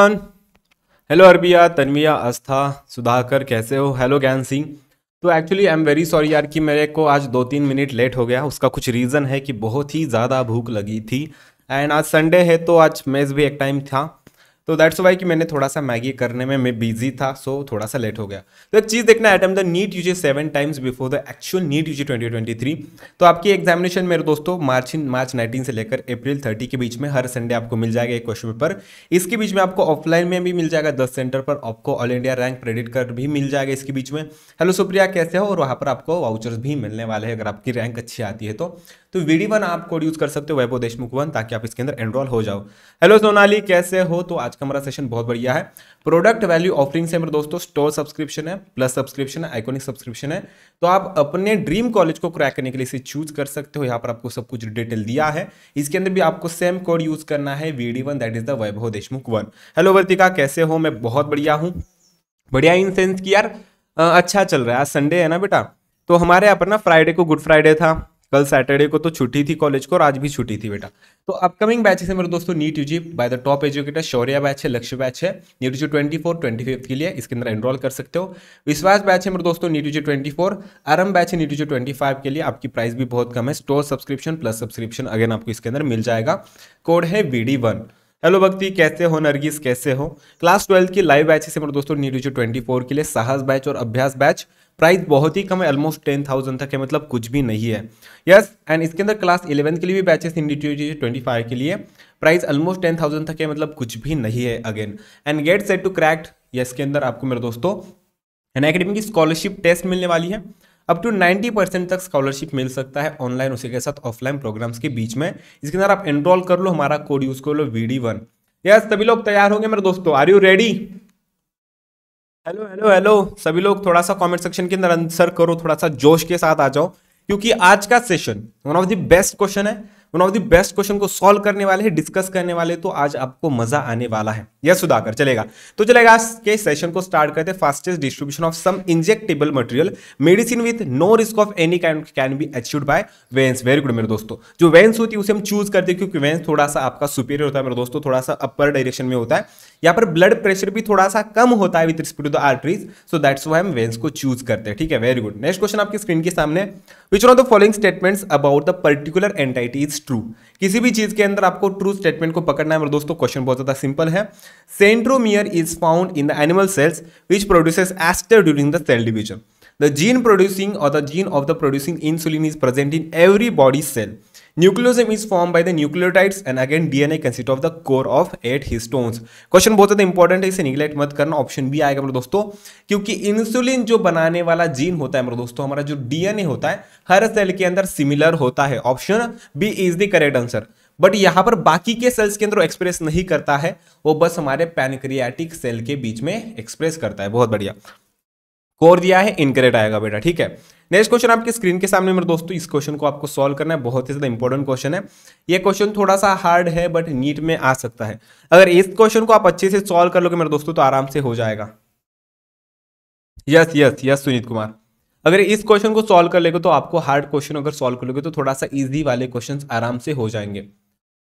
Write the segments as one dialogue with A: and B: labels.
A: Hello Arbiya Tanviya Aastha Sudhakar कैसे हो hello Gyan Singh तो actually I am very sorry यार कि मेरे को आज दो तीन मिनट लेट हो गया उसका कुछ रीज़न है कि बहुत ही ज़्यादा भूख लगी थी एंड आज संडे है तो आज मेज़ भी एक टाइम था तो दैट्स वाई कि मैंने थोड़ा सा मैगी करने में मैं बिजी था सो थोड़ा सा लेट हो गया तो एक चीज़ देखना attempt the NEET UG seven times before the actual NEET UG twenty twenty three तो आपकी एग्जामिनेशन मेरे दोस्तों मार्च मार्च नाइनटीन से लेकर अप्रैल थर्टी के बीच में हर संडे आपको मिल जाएगा एक क्वेश्चन पेपर इसके बीच में आपको ऑफलाइन में भी मिल जाएगा दस सेंटर पर आपको all India rank credit card भी मिल जाएगा इसके बीच में हेलो सुप्रिया कैसे हो और वहाँ पर आपको वाउचर्स भी मिलने वाले हैं अगर आपकी रैंक अच्छी आती है तो तो वी वन आप कोड यूज़ कर सकते हो वैभव देशमुख वन ताकि आप इसके अंदर एनरोल हो जाओ हेलो सोनाली कैसे हो तो आज का हमारा सेशन बहुत बढ़िया है प्रोडक्ट वैल्यू ऑफरिंग से मेरे दोस्तों स्टोर सब्सक्रिप्शन है प्लस सब्सक्रिप्शन है आइकोनिक सब्सक्रिप्शन है तो आप अपने ड्रीम कॉलेज को क्रैक करने के लिए इसे चूज कर सकते हो यहाँ पर आपको सब कुछ डिटेल दिया है इसके अंदर भी आपको सेम कोड यूज़ करना है V D one that is the Vaibhav Deshmukh one hello Vartika कैसे हो मैं बहुत बढ़िया हूँ बढ़िया इन सेंस कि यार अच्छा चल रहा है आज संडे है ना बेटा तो हमारे यहाँ पर ना फ्राइडे को गुड फ्राइडे था कल सैटरडे को तो छुट्टी थी कॉलेज को और आज भी छुट्टी थी बेटा तो अपकमिंग बैच है मेरे दोस्तों NEET UG by the top educator Shaurya batch है लक्ष्य बैच है NEET UG twenty four twenty fifth के लिए इसके अंदर एनरोल कर सकते हो विश्वास बैच है मेरे दोस्तों नीट यूजी ट्वेंटी फोर आरम बैच है नीट यूजी ट्वेंटी फाइव के लिए आपकी प्राइस भी बहुत कम है store subscription plus subscription again आपको इसके अंदर मिल जाएगा कोड है वी डी वन हेलो भक्ति कैसे हो नरगिस कैसे हो क्लास ट्वेल्थ की लाइव बैच है मेरे दोस्तों नीट यूजी ट्वेंटी फोर के लिए साहस बैच और अभ्यास बैच प्राइस बहुत ही कम है ऑलमोस्ट टेन थाउजेंड तक है मतलब कुछ भी नहीं है यस एंड इसके अंदर क्लास इलेवन के लिए भी बैचेस इन ट्वेंटी फाइव के लिए प्राइस ऑलमोस्ट टेन थाउजेंड तक है मतलब कुछ भी नहीं है again and get set to cracked yes के अंदर आपको मेरे दोस्तों एन अकेडमी की स्कॉलरशिप टेस्ट मिलने वाली है अप टू 90 परसेंट तक स्कॉलरशिप मिल सकता है ऑनलाइन उसी के साथ ऑफलाइन प्रोग्राम्स के बीच में इसके अंदर आप एनरोल कर लो हमारा कोड यूज कर लो वी डी वन यस सभी लोग तैयार होंगे मेरे दोस्तों are you ready hello hello hello सभी लोग थोड़ा सा कमेंट सेक्शन के अंदर आंसर करो थोड़ा सा जोश के साथ आ जाओ क्योंकि आज का session one of the best question है one of the best question को सॉल्व करने वाले हैं डिस्कस करने वाले तो आज आपको मजा आने वाला है यह सुधाकर चलेगा तो चलेगा आज के सेशन को स्टार्ट करते हैं fastest distribution of some injectable material medicine with no risk of any kind can be achieve by veins very good मेरे दोस्तों जो वेन्स होती है उसे हम चूज करते हैं क्योंकि वेन्स थोड़ा सा आपका सुपीरियर होता है मेरे दोस्तों थोड़ा सा अपर डायरेक्शन में होता है यहाँ पर ब्लड प्रेशर भी थोड़ा सा कम होता है with respect to the arteries so that's why हम वेन्स को चूज करते हैं ठीक है वेरी गुड नेक्स्ट क्वेश्चन आपकी स्क्रीन के सामने which of the following statements about the particular entity is true किसी भी चीज के अंदर आपको ट्रू स्टेटमेंट को पकड़ना है मेरे दोस्तों क्वेश्चन बहुत ज्यादा सिंपल है centromere is found in the animal cells which produces aster during the cell division the gene producing और the gene of the producing insulin is present in every body cell nucleosome is form by the nucleotides and again DNA consists of the core of eight histones question बहुत ज्यादा important है इसे neglect मत करना option भी आएगा मेरे दोस्तों क्योंकि इंसुलिन जो बनाने वाला जीन होता है मेरे दोस्तों हमारा जो डीएनए होता है हर सेल के अंदर सिमिलर होता है option B is the correct answer but यहाँ पर बाकी के सेल्स के अंदर एक्सप्रेस नहीं करता है वो बस हमारे पैनक्रियाटिक सेल के बीच में एक्सप्रेस करता है बहुत बढ़िया कोर दिया है इनकरेक्ट आएगा बेटा ठीक है नेक्स्ट क्वेश्चन आपके स्क्रीन के सामने मेरे दोस्तों इस क्वेश्चन को आपको सॉल्व करना है बहुत ही ज्यादा इंपॉर्टेंट क्वेश्चन है ये क्वेश्चन थोड़ा सा हार्ड है बट नीट में आ सकता है अगर इस क्वेश्चन को आप अच्छे से सॉल्व कर लोगे मेरे दोस्तों तो आराम से हो जाएगा yes yes yes Sunit Kumar अगर इस क्वेश्चन को सॉल्व कर लेगे तो आपको हार्ड क्वेश्चन अगर सॉल्व कर लोगे तो थोड़ा सा ईजी वाले क्वेश्चन आराम से हो जाएंगे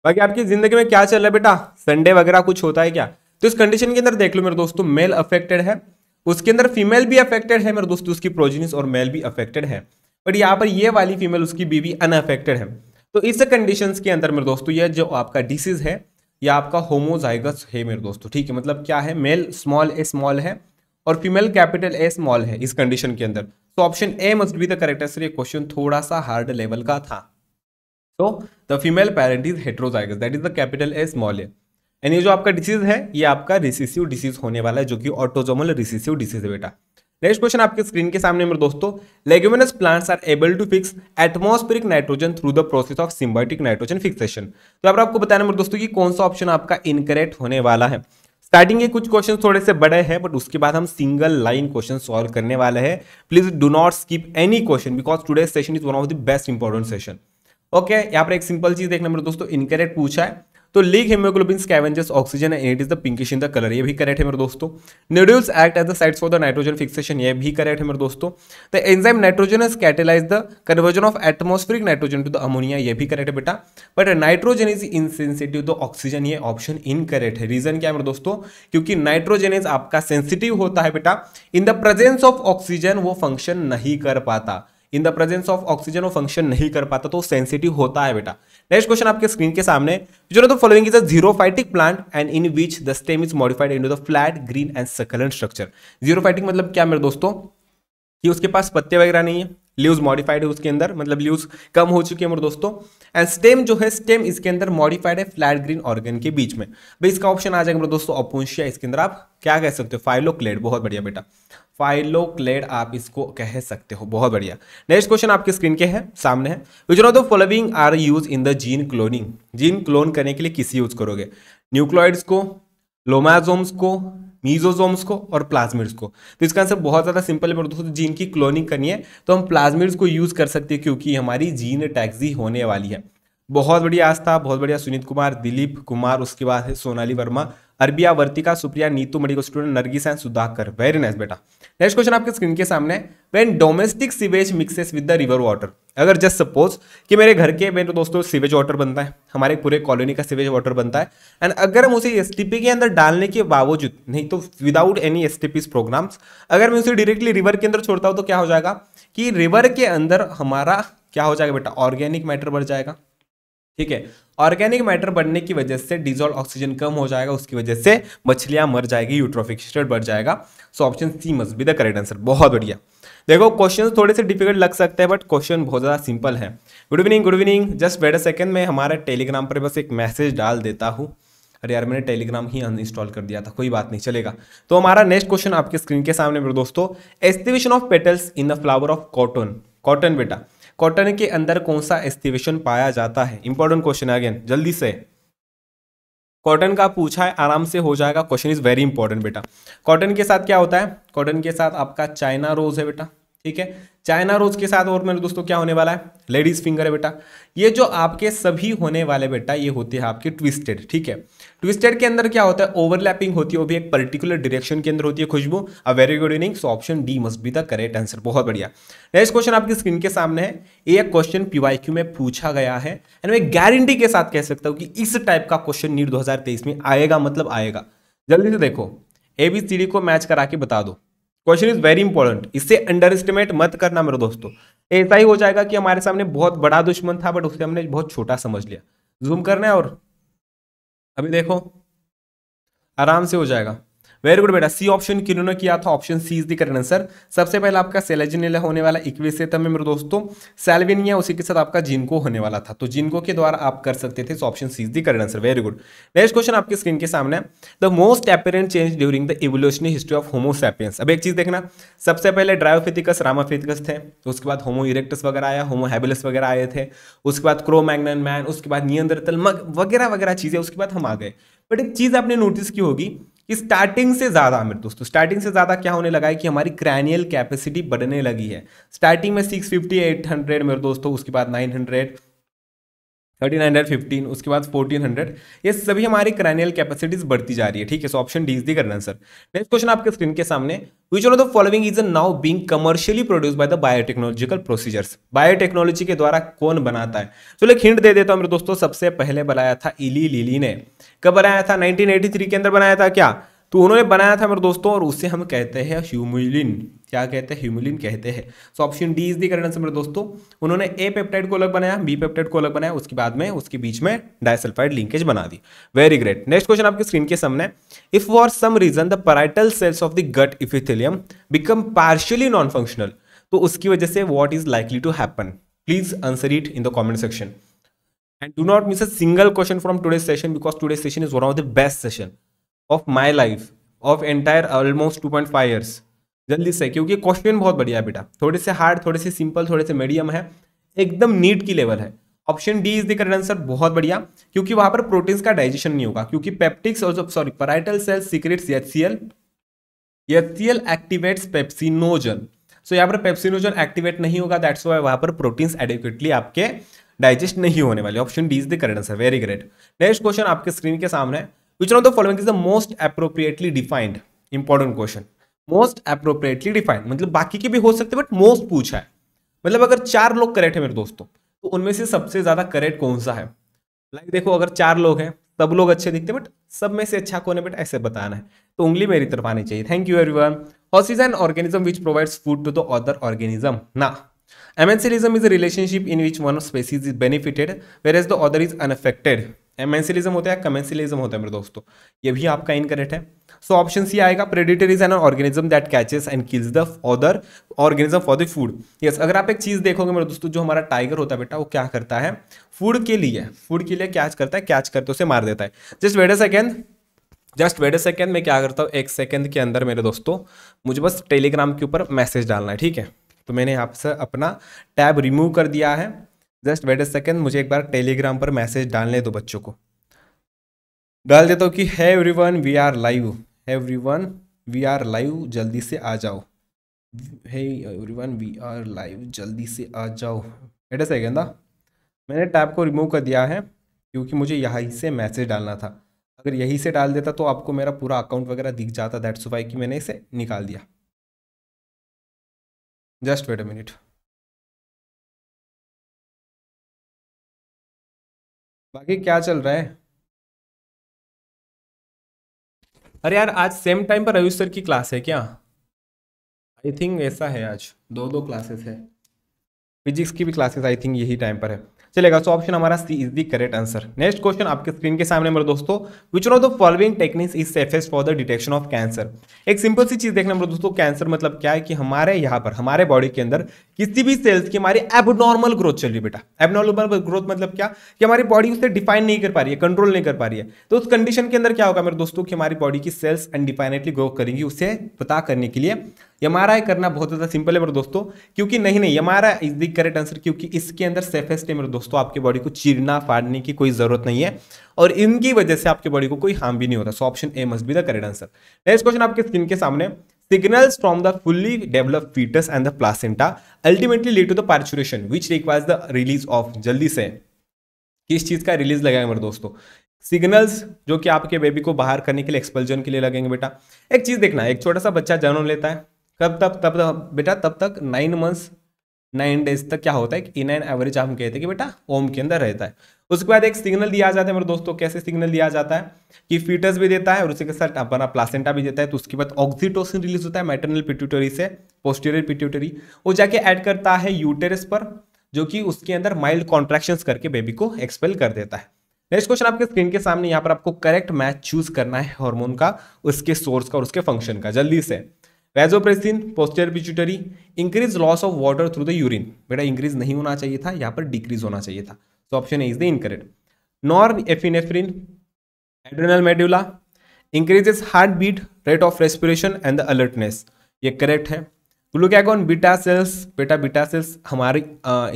A: बाकी आपकी जिंदगी में क्या चल रहा है बेटा संडे वगैरह कुछ होता है क्या तो इस कंडीशन के अंदर देख लो मेरे दोस्तों मेल अफेक्टेड है उसके अंदर फीमेल भी अफेक्टेड है मेरे दोस्तों उसकी प्रोजिनिस और मेल भी अफेक्टेड है बट यहाँ पर ये वाली फीमेल उसकी बीवी अनअफेक्टेड है तो इस कंडीशंस के अंदर मेरे दोस्तों ये जो आपका डिसीज है या आपका होमोजाइगस है मेरे दोस्तों ठीक है मतलब क्या है मेल स्मॉल ए स्मॉल है और फीमेल कैपिटल ए स्मॉल है इस कंडीशन के अंदर तो option A must be the correct answer ये क्वेश्चन थोड़ा सा हार्ड लेवल का था तो the female parent is heterozygous that is the capital A small है एंड ये जो आपका डिसीज है ये आपका रिसिसिव डिसीज होने वाला है जो कि ऑटोजोमल रिसिसिव डिसीज है बेटा नेक्स्ट क्वेश्चन आपके स्क्रीन के सामने मेरे दोस्तों leguminous plants are able to fix atmospheric nitrogen through the process of symbiotic nitrogen fixation तो अब आपको बताना मेरे दोस्तों कि कौन सा ऑप्शन आपका इनकरेक्ट होने वाला है स्टार्टिंग के कुछ क्वेश्चन थोड़े से बड़े हैं बट उसके बाद हम सिंगल लाइन क्वेश्चन सॉल्व करने वाले हैं please do not skip any question because today session is one of the best important session okay यहाँ पर एक सिंपल चीज देखना मेरे दोस्तों इनकरेक्ट पूछा है तो leghaemoglobin scavengers oxygen and it is the pinkish in the colour ये भी करेक्ट है मेरे दोस्तों nodules act as the sites for the nitrogen fixation ये भी करेक्ट है मेरे दोस्तों the enzyme nitrogen is catalyse the conversion of atmospheric nitrogen to the ammonia ये भी करेक्ट है बेटा but nitrogen is insensitive the oxygen ये ऑप्शन करेक्ट है रीजन क्या है मेरे दोस्तों क्योंकि नाइट्रोजन इज आपका सेंसिटिव होता है बेटा in the presence of oxygen वो फंक्शन नहीं कर पाता in the presence of oxygen वो फंक्शन नहीं कर पाता तो सेंसिटिव होता है बेटा नेक्स्ट क्वेश्चन आपके स्क्रीन के सामने जो तो following is a xerophytic plant and in which the stem is modified in the flat green and succulent structure xerophytic मतलब क्या मेरे दोस्तों कि उसके पास पत्ते वगैरह नहीं है ल्यूज मॉडिफाइड है उसके अंदर मतलब ल्यूज कम हो चुकी है मेरे दोस्तों एंड स्टेम जो है स्टेम इसके अंदर मॉडिफाइड है फ्लैट ग्रीन ऑर्गन के बीच में भाई इसका ऑप्शन आ जाएगा मेरे दोस्तों ओपोशिया इसके अंदर आप क्या कह सकते हो फाइलोक्लेड बहुत बढ़िया बेटा फाइलोक्लेड आप इसको कह सकते हो बहुत बढ़िया नेक्स्ट क्वेश्चन आपके स्क्रीन के है सामने है which no the following are use in the gene cloning gene clone करने के लिए किस यूज करोगे न्यूक्लॉइड्स को लोमाजोम्स को मीजोजोम्स को और प्लाज्मिड्स को तो इसका आंसर बहुत ज़्यादा सिंपल है दोस्तों जीन तो की क्लोनिंग करनी है तो हम प्लाज्मिड्स को यूज़ कर सकते हैं क्योंकि हमारी जीन टैक्सी होने वाली है बहुत बढ़िया आस्था बहुत बढ़िया सुनीत कुमार दिलीप कुमार उसके बाद है Sonali Verma Arbiya Vartika Supriya Neetu medical student Nargis and Sudhakar very nice बेटा नेक्स्ट क्वेश्चन आपके स्क्रीन के सामने when domestic sewage mixes with the river water अगर जस्ट सपोज कि मेरे घर के मेरे दोस्तों सीवेज वाटर बनता है हमारे पूरे कॉलोनी का सीवेज वाटर बनता है एंड अगर हम उसे एस के अंदर डालने के बावजूद नहीं तो विदाउट एनी एस प्रोग्राम्स अगर मैं उसे डायरेक्टली रिवर के अंदर छोड़ता हूँ तो क्या हो जाएगा कि रिवर के अंदर हमारा क्या हो जाएगा बेटा ऑर्गेनिक मैटर बढ़ जाएगा ठीक है ऑर्गेनिक मैटर बढ़ने की वजह से डिजोल्व ऑक्सीजन कम हो जाएगा उसकी वजह से मछलियां मर जाएगी स्टेट बढ़ जाएगा so option C must be the correct answer बहुत बढ़िया देखो क्वेश्चन थोड़े से डिफिकल्ट लग सकते हैं बट क्वेश्चन बहुत ज़्यादा सिंपल है good evening good evening just wait a second मैं हमारे टेलीग्राम पर बस एक मैसेज डाल देता हूँ अरे यार मैंने टेलीग्राम ही अनइंस्टॉल कर दिया था कोई बात नहीं चलेगा तो हमारा नेक्स्ट क्वेश्चन आपके स्क्रीन के सामने दोस्तों aestivation of petals in the flower of cotton cotton बेटा कॉटन के अंदर कौन सा एस्टिवेशन पाया जाता है इंपॉर्टेंट क्वेश्चन है अगेन जल्दी से कॉटन का पूछा है आराम से हो जाएगा क्वेश्चन इज वेरी इंपॉर्टेंट बेटा कॉटन के साथ क्या होता है कॉटन के साथ आपका चाइना रोज है बेटा ठीक है चाइना रोज के साथ और मेरे दोस्तों क्या होने वाला है लेडीज फिंगर है बेटा ये जो आपके सभी होने वाले बेटा ये होते हैं आपके ट्विस्टेड ठीक है ट्विस्टेड के अंदर क्या होता है ओवरलैपिंग होती है वो भी एक पर्टिकुलर डायरेक्शन के अंदर होती है Khushboo a very good inning so option D must be the correct answer बहुत बढ़िया नेक्स्ट क्वेश्चन आपकी स्क्रीन के सामने है ये क्वेश्चन पीवाई में पूछा गया है एंड मैं गारंटी के साथ कह सकता हूँ कि इस टाइप का क्वेश्चन नीट दो में आएगा मतलब आएगा जल्दी से देखो ए बी सी डी को मैच करा के बता दो क्वेश्चन इज वेरी इंपॉर्टेंट इससे अंडर एस्टिमेट मत करना मेरे दोस्तों ऐसा ही हो जाएगा कि हमारे सामने बहुत बड़ा दुश्मन था बट उसे हमने बहुत छोटा समझ लिया जूम करना है और अभी देखो आराम से हो जाएगा वेरी गुड बेटा सी ऑप्शन किन्होंने किया था option C is the correct answer सबसे पहले आपका सेलेजिनेला होने वाला से था मेरे दोस्तों सेल्विनिया उसी के साथ आपका जिनको होने वाला था तो जिनको के द्वारा आप कर सकते थे option C is the correct answer very good next question आपकी स्क्रीन के सामने the most apparent change during the evolutionary history of homo sapiens अब एक चीज देखना सबसे पहले ड्रायोफिथिकस रामाफिथिकस थे उसके बाद होमो इरेक्टस वगैरह आया होमो हैबिलस वगैरह आए थे उसके बाद क्रो मैन उसके बाद नियंत्रित मग वगैरह वगैरह चीजें उसके बाद हम आ गए बट एक चीज आपने नोटिस की होगी कि स्टार्टिंग से ज़्यादा मेरे दोस्तों स्टार्टिंग से ज़्यादा क्या होने लगा है कि हमारी क्रैनियल कैपेसिटी बढ़ने लगी है स्टार्टिंग में सिक्स फिफ्टी एट हंड्रेड मेरे दोस्तों उसके बाद नाइन हंड्रेड 3915 उसके बाद 1400 ये सभी हमारी क्रैनियल कैपेसिटीज बढ़ती जा रही है ठीक है सो ऑप्शन डी दी करना सर नेक्स्ट क्वेश्चन आपके स्क्रीन के सामने which of the following is now being commercially produce by the biotechnological procedures biotechnology के द्वारा कौन बनाता है चलो एक हिंट दे देता हूँ मेरे दोस्तों सबसे पहले बनाया था इली लिली ने कब बनाया था नाइनटीन के अंदर बनाया था क्या तो उन्होंने बनाया था मेरे दोस्तों और उसे हम कहते हैं ह्यूमिलिन क्या कहते हैं ह्यूमुलिन कहते हैं so option D is the correct answer मेरे दोस्तों उन्होंने ए पेप्टाइड को अलग बनाया बी पेप्टाइड को अलग बनाया उसके बाद में उसके बीच में डायसल्फाइड लिंकेज बना दी वेरी ग्रेट नेक्स्ट क्वेश्चन आपके स्क्रीन के सामने if for some reason the parietal cells of the gut epithelium become partially non functional तो उसकी वजह से what is likely to happen please answer it in the comment section and do not miss a single question from today session because today session is one of the best session of my life of entire almost two point five years जल्दी से क्योंकि question बहुत बढ़िया है बेटा थोड़े से hard थोड़े से सिंपल थोड़े से मीडियम है एकदम नीट की लेवल है option D is the correct answer बहुत बढ़िया क्योंकि वहां पर प्रोटीन का डाइजेशन नहीं होगा क्योंकि पेप्टिक्स और sorry parietal cell secretes HCl HCl activates pepsinogen so यहाँ पर पेप्सिनोजन एक्टिवेट नहीं होगा दैट्स वाई वहां पर प्रोटीन एडिक्वेटली आपके डाइजेस्ट नहीं होने वाले option D is the correct answer very great next question आपके स्क्रीन के सामने which of the following is the most appropriately defined important question most appropriately defined मतलब बाकी के भी हो सकते बट मोस्ट पूछा है मतलब अगर चार लोग करेक्ट है मेरे दोस्तों तो उनमें से सबसे ज़्यादा करेक्ट कौन सा है लाइक देखो अगर चार लोग हैं सब लोग अच्छे दिखते बट सब में से अच्छा कौन है बट ऐसे बताना है तो उंगली मेरी तरफ आनी चाहिए thank you everyone host is an organism which provides food to the other organism ना amensalism is a relationship in which one of species is benefited whereas the other is unaffected amensalism होता है कमेंसिलिज्म होता है मेरे दोस्तों ये भी आपका इनकरेक्ट है सो ऑप्शन सी आएगा predator is an organism that catches and kills the other organism for the food yes अगर आप एक चीज़ देखोगे मेरे दोस्तों जो हमारा टाइगर होता है बेटा वो क्या करता है फूड के लिए फूड के लिए कैच करता है कैच करते उसे मार देता है just wait a second just wait a second मैं क्या करता हूँ एक सेकेंड के अंदर मेरे दोस्तों मुझे बस टेलीग्राम के ऊपर मैसेज डालना है ठीक है तो मैंने आपसे अपना टैब रिमूव कर दिया है जस्ट वेट अ सेकेंड मुझे एक बार टेलीग्राम पर मैसेज डालने दो बच्चों को डाल देता हूँ कि है everyone we are live everyone we are live जल्दी से आ जाओ everyone we are live जल्दी से आ जाओ एट अ सेकेंड मैंने टैब को रिमूव कर दिया है क्योंकि मुझे यहीं से मैसेज डालना था अगर यहीं से डाल देता तो आपको मेरा पूरा अकाउंट वगैरह दिख जाता दैट्स वाई कि मैंने इसे निकाल दिया जस्ट वेट अ मिनट बाकी क्या चल रहा है अरे यार आज सेम टाइम पर रविश सर की क्लास है क्या आई थिंक ऐसा है आज दो दो क्लासेस है फिजिक्स की भी क्लासेस आई थिंक यही टाइम पर है चलेगा सो ऑप्शन हमारा C is the correct answer next question आपके स्क्रीन के सामने मेरे दोस्तों which of the following techniques is safest for the detection of cancer एक सिंपल सी चीज देखना मेरे दोस्तों कैंसर मतलब क्या है कि हमारे यहाँ पर हमारे बॉडी के अंदर किसी भी सेल्स की हमारी एबनॉर्मल ग्रोथ चल रही बेटा एबनॉर्मल ग्रोथ मतलब क्या कि हमारी बॉडी उसे डिफाइन नहीं कर पा रही है कंट्रोल नहीं कर पा रही है तो उस कंडीशन के अंदर क्या होगा मेरे दोस्तों की हमारी बॉडी की सेल्स अनडिफाइनेटली ग्रो करेंगी उसे पता करने के लिए एम करना बहुत ज़्यादा सिंपल है मेरे दोस्तों क्योंकि नहीं नहीं M is the correct answer क्योंकि इसके अंदर सेफेस्ट है मेरे दोस्तों आपकी बॉडी को चीरना फाड़ने की कोई ज़रूरत नहीं है और इनकी वजह से आपकी बॉडी को कोई हार्म भी नहीं होता so option A must be the correct answer next question आपके स्किन के सामने signals from the fully develop foetus and the placenta ultimately lead to the parturition which requires the release of जल्दी से किस चीज़ का रिलीज लगाएंगे मेरे दोस्तों सिग्नल्स जो कि आपके बेबी को बाहर करने के लिए एक्सपल्जन के लिए लगेंगे बेटा एक चीज़ देखना एक छोटा सा बच्चा जन्म लेता है तब तब तब तक बेटा तब तक नाइन मंथ्स नाइन डेज तक क्या होता है इन एन एवरेज हम कहते हैं कि बेटा होम के अंदर रहता है उसके बाद एक सिग्नल दिया जाता है मेरे दोस्तों कैसे सिग्नल दिया जाता है कि फीटस भी देता है और उसी के साथ अपना प्लासेंटा भी देता है तो उसके बाद ऑक्सीटोसिन रिलीज होता है मैटरनल पिट्यूटरी से पोस्टीरियर पिट्यूटरी वो जाके ऐड करता है यूटेरस पर जो कि उसके अंदर माइल्ड कॉन्ट्रेक्शन करके बेबी को एक्सपेल कर देता है नेक्स्ट क्वेश्चन आपके स्क्रीन के सामने यहाँ पर आपको करेक्ट मैच चूज करना है हॉर्मोन का उसके सोर्स का और उसके फंक्शन का जल्दी से vasopressin poster pituitary increase loss of water through the urine बेटा इंक्रीज नहीं होना चाहिए था यहाँ पर डिक्रीज होना चाहिए था so option A is the incorrect norepinephrine adrenal medulla increases heart beat rate of respiration and the alertness ये करेक्ट है ग्लूकैगॉन बीटा सेल्स बेटा बीटा सेल्स हमारी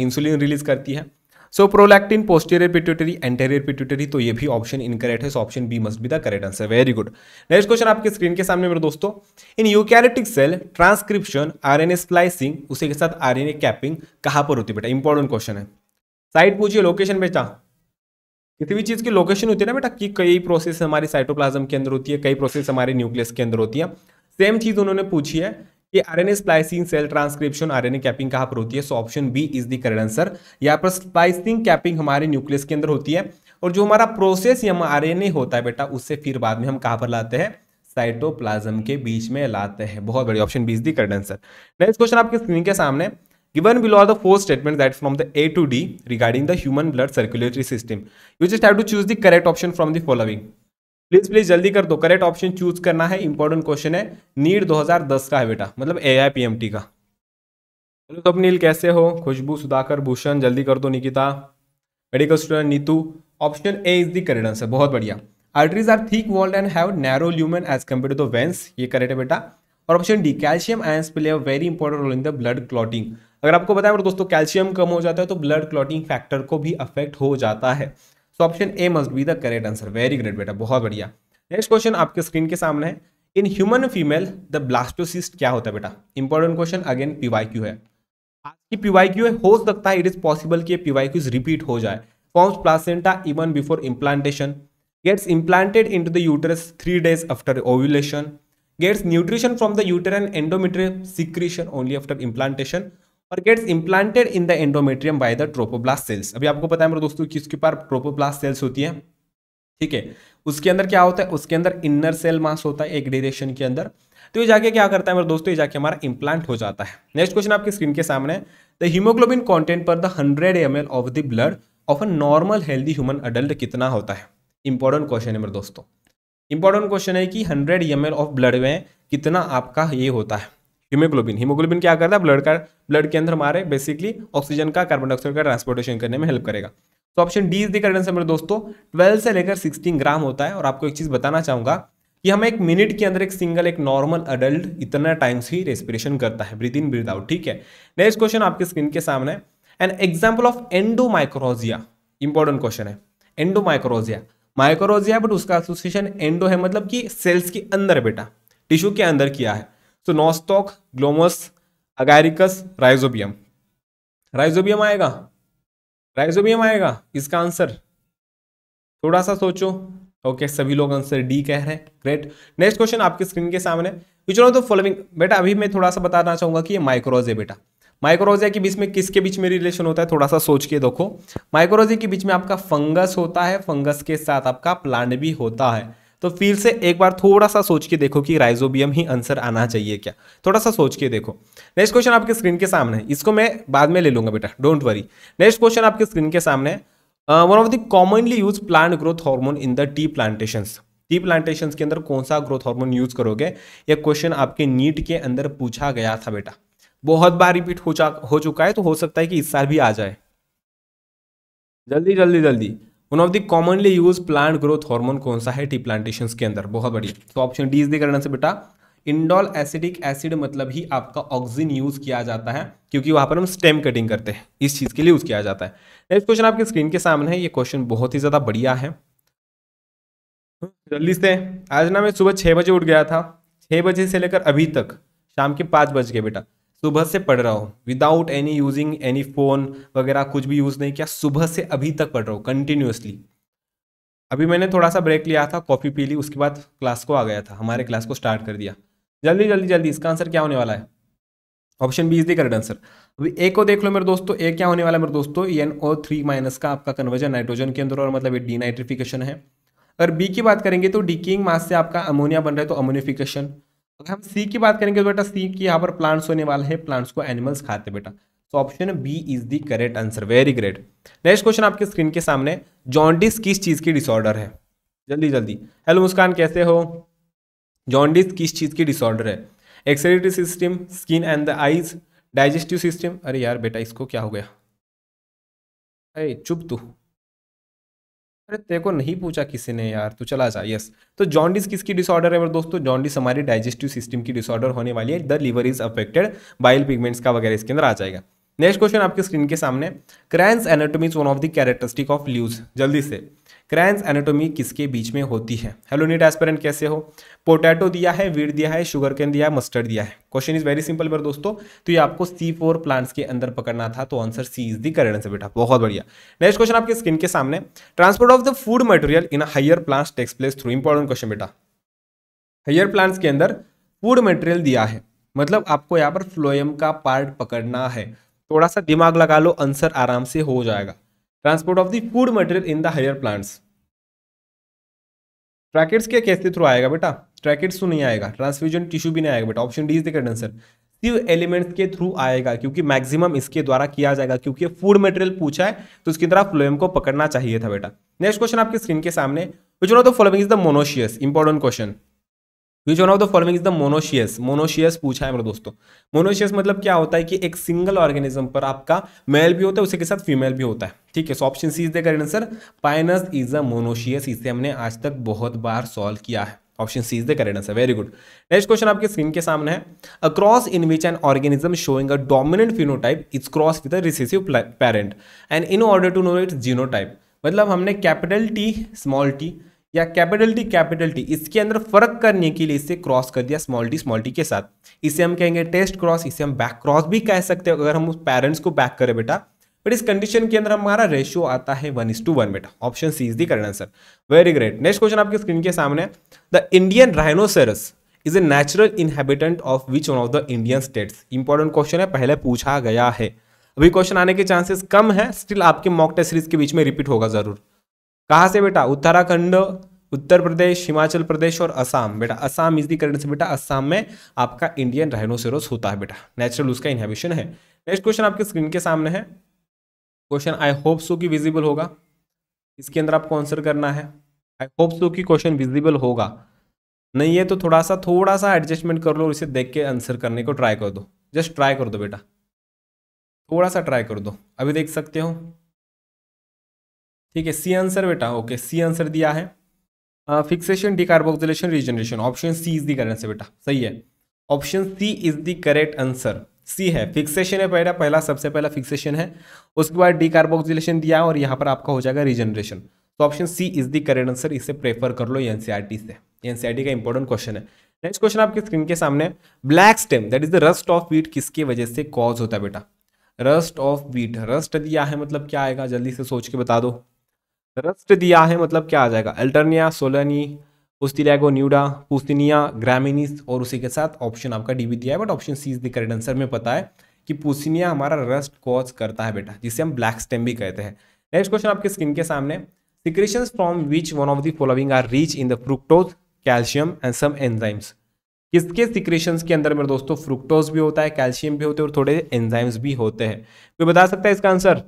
A: इंसुलिन रिलीज करती है so prolactin posterior pituitary anterior pituitary तो ये भी option incorrect है so option B must be the correct answer very good next question आपके स्क्रीन के सामने मेरे दोस्तों in eukaryotic cell transcription RNA splicing उसी के साथ आरएनए कैपिंग कहां पर होती है बेटा इंपॉर्टेंट क्वेश्चन है साइट पूछिए लोकेशन बेटा किसी भी चीज़ की लोकेशन होती है ना बेटा कि कई प्रोसेस हमारी साइटोप्लाज्म के अंदर होती है कई प्रोसेस हमारे न्यूक्लियस के अंदर होती है सेम चीज़ उन्होंने पूछी है N RNA splicing cell transcription RNA capping कहाँ पर होती है so option B is the correct answer यहाँ पर स्प्लाइसिंग कैपिंग हमारे न्यूक्लियस के अंदर होती है और जो हमारा प्रोसेस एम होता है बेटा उससे फिर बाद में हम कहाँ पर लाते हैं साइटोप्लाज्म के बीच में लाते हैं बहुत बड़ी option B is the correct answer next question आपके स्क्रीन के सामने given below are the four statement that from the A to D regarding the human blood circulatory system you just have to choose the correct option from the following please please जल्दी कर दो correct option choose करना है important question है NEET 2010 का है बेटा मतलब A I P M T का हेलो अपनील कैसे हो खुशबू सुधाकर भूषण जल्दी कर दो Nikita medical student Neetu option A is the correct answer बहुत बढ़िया arteries are thick walled and have narrow lumen as compare to the veins ये करेक्ट है बेटा और option D calcium ions play a very important role in the blood clotting अगर आपको बताया दोस्तों कैल्शियम कम हो जाता है तो ब्लड क्लॉटिंग फैक्टर को भी अफेक्ट हो जाता है so option A must be the correct answer very great बेटा बहुत बढ़िया नेक्स्ट क्वेश्चन आपके स्क्रीन के सामने है in human female the blastocyst क्या होता है बेटा इंपॉर्टेंट क्वेश्चन अगेन पीवाईक्यू है आज की पीवाईक्यू हो सकता है इट इज पॉसिबल कि पीवाईक्यूज रिपीट हो जाए forms placenta even before implantation gets gets implanted the uterus three days after ovulation gets nutrition from the uterus and endometrial secretion only after implantation और gets implanted in the endometrium by the trophoblast cells अभी आपको पता है मेरे दोस्तों कि उसके पास trophoblast sales होती है ठीक है उसके अंदर क्या होता है उसके अंदर इनर सेल मास होता है एक डिरेक्शन के अंदर तो ये जाके क्या करता है मेरे दोस्तों ये जाके हमारा इम्प्लांट हो जाता है नेक्स्ट क्वेश्चन आपकी स्क्रीन के सामने the haemoglobin content per the hundred M of the blood of a normal healthy human adult कितना होता है इंपॉर्टेंट क्वेश्चन है मेरे दोस्तों इंपॉर्टेंट क्वेश्चन है कि हंड्रेड एम ऑफ ब्लड में कितना आपका ये होता है हीमोग्लोबिन हीमोग्लोबिन क्या करता है ब्लड का ब्लड के अंदर हमारे बेसिकली ऑक्सीजन का कार्बन डाइऑक्साइड का ट्रांसपोर्टेशन करने में हेल्प करेगा तो option D is the correct answer मेरे दोस्तों ट्वेल्व से लेकर सिक्सटीन ग्राम होता है और आपको एक चीज़ बताना चाहूंगा कि हम एक मिनट के अंदर एक सिंगल एक नॉर्मल अडल्ट इतना टाइम्स ही रेस्पिरेशन करता है ब्रीथ इन ब्रीथ आउट ठीक है नेक्स्ट क्वेश्चन आपके स्क्रीन के सामने an example of endomycorrhiza important question है एंडोमाइक्रोजिया माइक्रोजिया बट उसका एसोसिएशन एंडो है मतलब कि सेल्स के अंदर बेटा टिश्यू के अंदर किया है तो Nostoc Glomus Agaricus Rhizobium Rhizobium आएगा राइजोबियम आएगा इसका आंसर थोड़ा सा सोचो ओके okay, सभी लोग आंसर डी कह रहे हैं ग्रेट नेक्स्ट क्वेश्चन आपकी स्क्रीन के सामने विच ऑफ द फॉलोइंग बेटा अभी मैं थोड़ा सा बताना चाहूंगा कि ये माइक्रोज है बेटा माइक्रोजिया के बीच में किसके बीच में रिलेशन होता है थोड़ा सा सोच के देखो माइक्रोजिया के बीच में आपका फंगस होता है फंगस के साथ आपका प्लांट भी होता है तो फिर से एक बार थोड़ा सा सोच के देखो कि राइजोबियम ही आंसर आना चाहिए क्या थोड़ा सा सोच के देखो नेक्स्ट क्वेश्चन आपके स्क्रीन के सामने है इसको मैं बाद में ले लूंगा बेटा डोंट वरी नेक्स्ट क्वेश्चन आपके स्क्रीन के सामने one of the commonly use plant growth hormone in the tea plantation tea plantation के अंदर कौन सा ग्रोथ हार्मोन यूज करोगे यह क्वेश्चन आपके नीट के अंदर पूछा गया था बेटा बहुत बार रिपीट हो, हो चुका है तो हो सकता है कि इस साल भी आ जाए जल्दी जल्दी जल्दी one of the commonly use plant growth hormone कौन सा है टी प्लांटेशन के अंदर बहुत बढ़िया तो ऑप्शन डी इज दी करना से बेटा इंडोल एसिडिक एसिड मतलब ही आपका ऑक्सीजन यूज किया जाता है क्योंकि वहां पर हम स्टेम कटिंग करते हैं इस चीज के लिए यूज किया जाता है नेक्स्ट क्वेश्चन आपकी स्क्रीन के सामने है ये क्वेश्चन बहुत ही ज्यादा बढ़िया है जल्दी से आज ना मैं सुबह छह बजे उठ गया था छह बजे से लेकर अभी तक शाम के पांच बज गए बेटा सुबह से पढ़ रहा हूँ without any using any phone वगैरह कुछ भी यूज़ नहीं किया सुबह से अभी तक पढ़ रहा हूँ कंटिन्यूसली अभी मैंने थोड़ा सा ब्रेक लिया था कॉफ़ी पी ली उसके बाद क्लास को आ गया था हमारे क्लास को स्टार्ट कर दिया जल्दी जल्दी जल्दी इसका आंसर क्या होने वाला है option B is the correct answer अभी ए को देख लो मेरे दोस्तों ए क्या होने वाला है मेरे दोस्तों एन ओ थ्री माइनस का आपका कन्वर्जन नाइट्रोजन के अंदर और मतलब ये डीनाइट्रिफिकेशन है अगर बी की बात करेंगे तो डिकिंग मास से आपका अमोनिया बन रहा है तो अमोनिफिकेशन अगर हम सी की बात करेंगे तो बेटा सी की यहाँ पर प्लांट्स होने वाला है प्लांट्स को एनिमल्स खाते बेटा तो option B is the correct answer very great next question आपके स्क्रीन के सामने जॉन्डिस किस चीज़ की डिसऑर्डर है जल्दी जल्दी हेलो मुस्कान कैसे हो जॉन्डिस किस चीज़ की डिसऑर्डर है excretory system skin and the eyes digestive system अरे यार बेटा इसको क्या हो गया अरे चुप तू अरे तेरे को नहीं पूछा किसी ने यार तू चला जा यस तो जॉन्डिस किसकी डिसऑर्डर है दोस्तों जॉन्डिस हमारी डाइजेस्टिव सिस्टम की डिसऑर्डर होने वाली है the liver is affected bile pigments का वगैरह इसके अंदर आ जाएगा नेक्स्ट क्वेश्चन आपके स्क्रीन के सामने Kranz anatomy is one of the characteristic of leaves जल्दी से क्रैंस एनाटोमी किसके बीच में होती है हेलोनेट एस्पेरेंट कैसे हो पोटैटो दिया है वीट दिया है शुगर कैन दिया है मस्टर्ड दिया है क्वेश्चन इज वेरी सिंपल पर दोस्तों तो ये आपको सी फोर प्लांट्स के अंदर पकड़ना था तो answer C is the current से बेटा बहुत बढ़िया नेक्स्ट क्वेश्चन आपके स्किन के सामने transport of the food material in higher plants takes place through important question बेटा हायर प्लांट्स के अंदर फूड मटेरियल दिया है मतलब आपको यहाँ पर फ्लोएम का पार्ट पकड़ना है थोड़ा सा दिमाग लगा लो आंसर आराम से हो जाएगा transport of the food material in the higher plants tracheids के कैसे थ्रू आएगा बेटा ट्रैकेट्स तो नहीं आएगा ट्रांसफ्यूजन टिश्यू भी नहीं आएगा बेटा option D is the correct answer sieve elements के थ्रू आएगा क्योंकि मैक्सिमम इसके द्वारा किया जाएगा क्योंकि फूड मटेरियल पूछा है तो इसकी तरह फ्लोएम को पकड़ना चाहिए था बेटा नेक्स्ट क्वेश्चन आपकी स्क्रीन के सामने which following is the monoecious important question which one of the following is the monoecious monoecious पूछा है मेरे दोस्तों मोनोशियस मतलब क्या होता है कि एक सिंगल ऑर्गेनिज्म पर आपका मेल भी होता है उसी के साथ फीमेल भी होता है ठीक है so option C is the correct answer Pinus is a monoecious इसे हमने आज तक बहुत बार सॉल्व किया है option C is the correct answer very good next question आपके स्क्रीन के सामने है a cross in which an organism showing a dominant phenotype is cross with a recessive parent and in order to know its genotype मतलब हमने capital T small T या capital T capital T इसके अंदर फर्क करने के लिए इसे क्रॉस कर दिया स्मॉल टी स्मॉल टी के साथ इसे हम कहेंगे टेस्ट क्रॉस इसे हम बैक क्रॉस भी कह सकते हैं अगर हम उस पेरेंट्स को बैक करें बेटा बट इस कंडीशन के अंदर हमारा रेशियो आता है वन इज टू वन बेटा option C is the correct answer very great next question आपके स्क्रीन के सामने the Indian rhinoceros is a natural inhabitant of which one of the Indian states important question है पहले पूछा गया है अभी क्वेश्चन आने के चांसेस कम है स्टिल आपके मॉक टेस्ट सीरीज के बीच में रिपीट होगा जरूर कहाँ से बेटा उत्तराखंड उत्तर प्रदेश हिमाचल प्रदेश और असम बेटा असम इज दी करेंट से बेटा असम में आपका इंडियन राइनोसेरोस होता है बेटा नेचुरल उसका इनहेबिशन है नेक्स्ट क्वेश्चन आपके स्क्रीन के सामने है क्वेश्चन आई होप सो की विजिबल होगा इसके अंदर आपको आंसर करना है आई होप सो की क्वेश्चन विजिबल होगा नहीं है तो थोड़ा सा थोड़ा सा एडजस्टमेंट कर लो और इसे देख के आंसर करने को ट्राई कर दो जस्ट ट्राई कर दो बेटा थोड़ा सा ट्राई कर दो अभी देख सकते हो ठीक है सी आंसर बेटा ओके सी आंसर दिया है fixation decarboxylation regeneration option C is the current answer बेटा सही है option C is the correct answer C है फिक्सेशन है पहला पहला सबसे पहला फिक्सेशन है उसके बाद डिकार्बोक्सिलेशन दिया और यहाँ पर आपका हो जाएगा रिजनरेशन तो option C is the correct answer इसे प्रेफर कर लो एन e से एन e का इंपॉर्टेंट क्वेश्चन है नेक्स्ट क्वेश्चन आपकी स्क्रीन के सामने black stem that is the rust of wheat किसके वजह से कॉज होता है बेटा रस्ट ऑफ वीट रस्ट दिया है मतलब क्या आएगा जल्दी से सोच के बता दो रस्ट दिया है मतलब क्या आ जाएगा अल्टरनिया सोलनी पुस्तिलैगो न्यूडा पुस्तिनिया ग्रामिनिस और उसी के साथ ऑप्शन आपका डी भी दिया है but option C is the correct answer में पता है कि पुस्तिनिया हमारा रस्ट कॉज करता है बेटा जिसे हम ब्लैक स्टेम भी कहते हैं नेक्स्ट क्वेश्चन आपके स्किन के सामने secretion from which one of the following are rich in the fructose calcium and some enzymes किसके सिक्रेशन के अंदर मेरे दोस्तों फ्रुक्टोज भी होता है कैल्शियम भी होते हैं और थोड़े एंजाइम्स भी होते हैं कोई बता सकता है इसका आंसर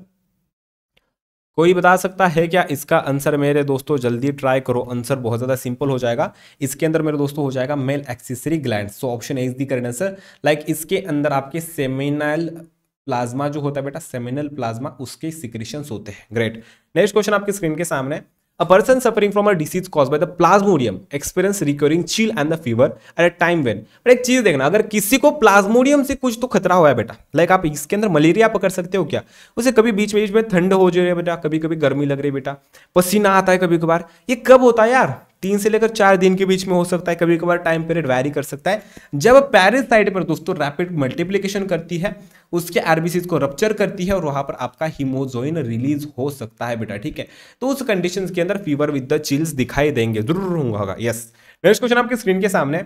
A: कोई बता सकता है क्या इसका आंसर मेरे दोस्तों जल्दी ट्राई करो आंसर बहुत ज़्यादा सिंपल हो जाएगा इसके अंदर मेरे दोस्तों हो जाएगा male accessory gland so option is the current answer like इसके अंदर आपके सेमिनाइल प्लाज्मा जो होता है बेटा सेमिनल प्लाज्मा उसके सिक्रेशन होते हैं ग्रेट नेक्स्ट क्वेश्चन आपकी स्क्रीन के सामने A person suffering from a disease caused by the plasmodium experience recurring chill and the fever at a time when पर एक चीज देखना अगर किसी को प्लाज्मोडियम से कुछ तो खतरा हुआ है बेटा लाइक आप इसके अंदर मलेरिया पकड़ सकते हो क्या उसे कभी बीच बीच में ठंड हो जा रही है बेटा कभी कभी गर्मी लग रही है बेटा पसीना आता है कभी कभार ये कब होता है यार तीन से लेकर चार दिन के बीच में हो सकता है कभी कभार टाइम पीरियड वैरी कर सकता है जब पैरिस साइड पर दोस्तों रैपिड मल्टीप्लीकेशन करती है उसके आरबीसी को रप्चर करती है और वहां पर आपका हिमोजोइन रिलीज हो सकता है बेटा ठीक है तो उस कंडीशन के अंदर फीवर विद द चिल्स दिखाई देंगे जरूर होगा यस नेक्स्ट क्वेश्चन आपके स्क्रीन के सामने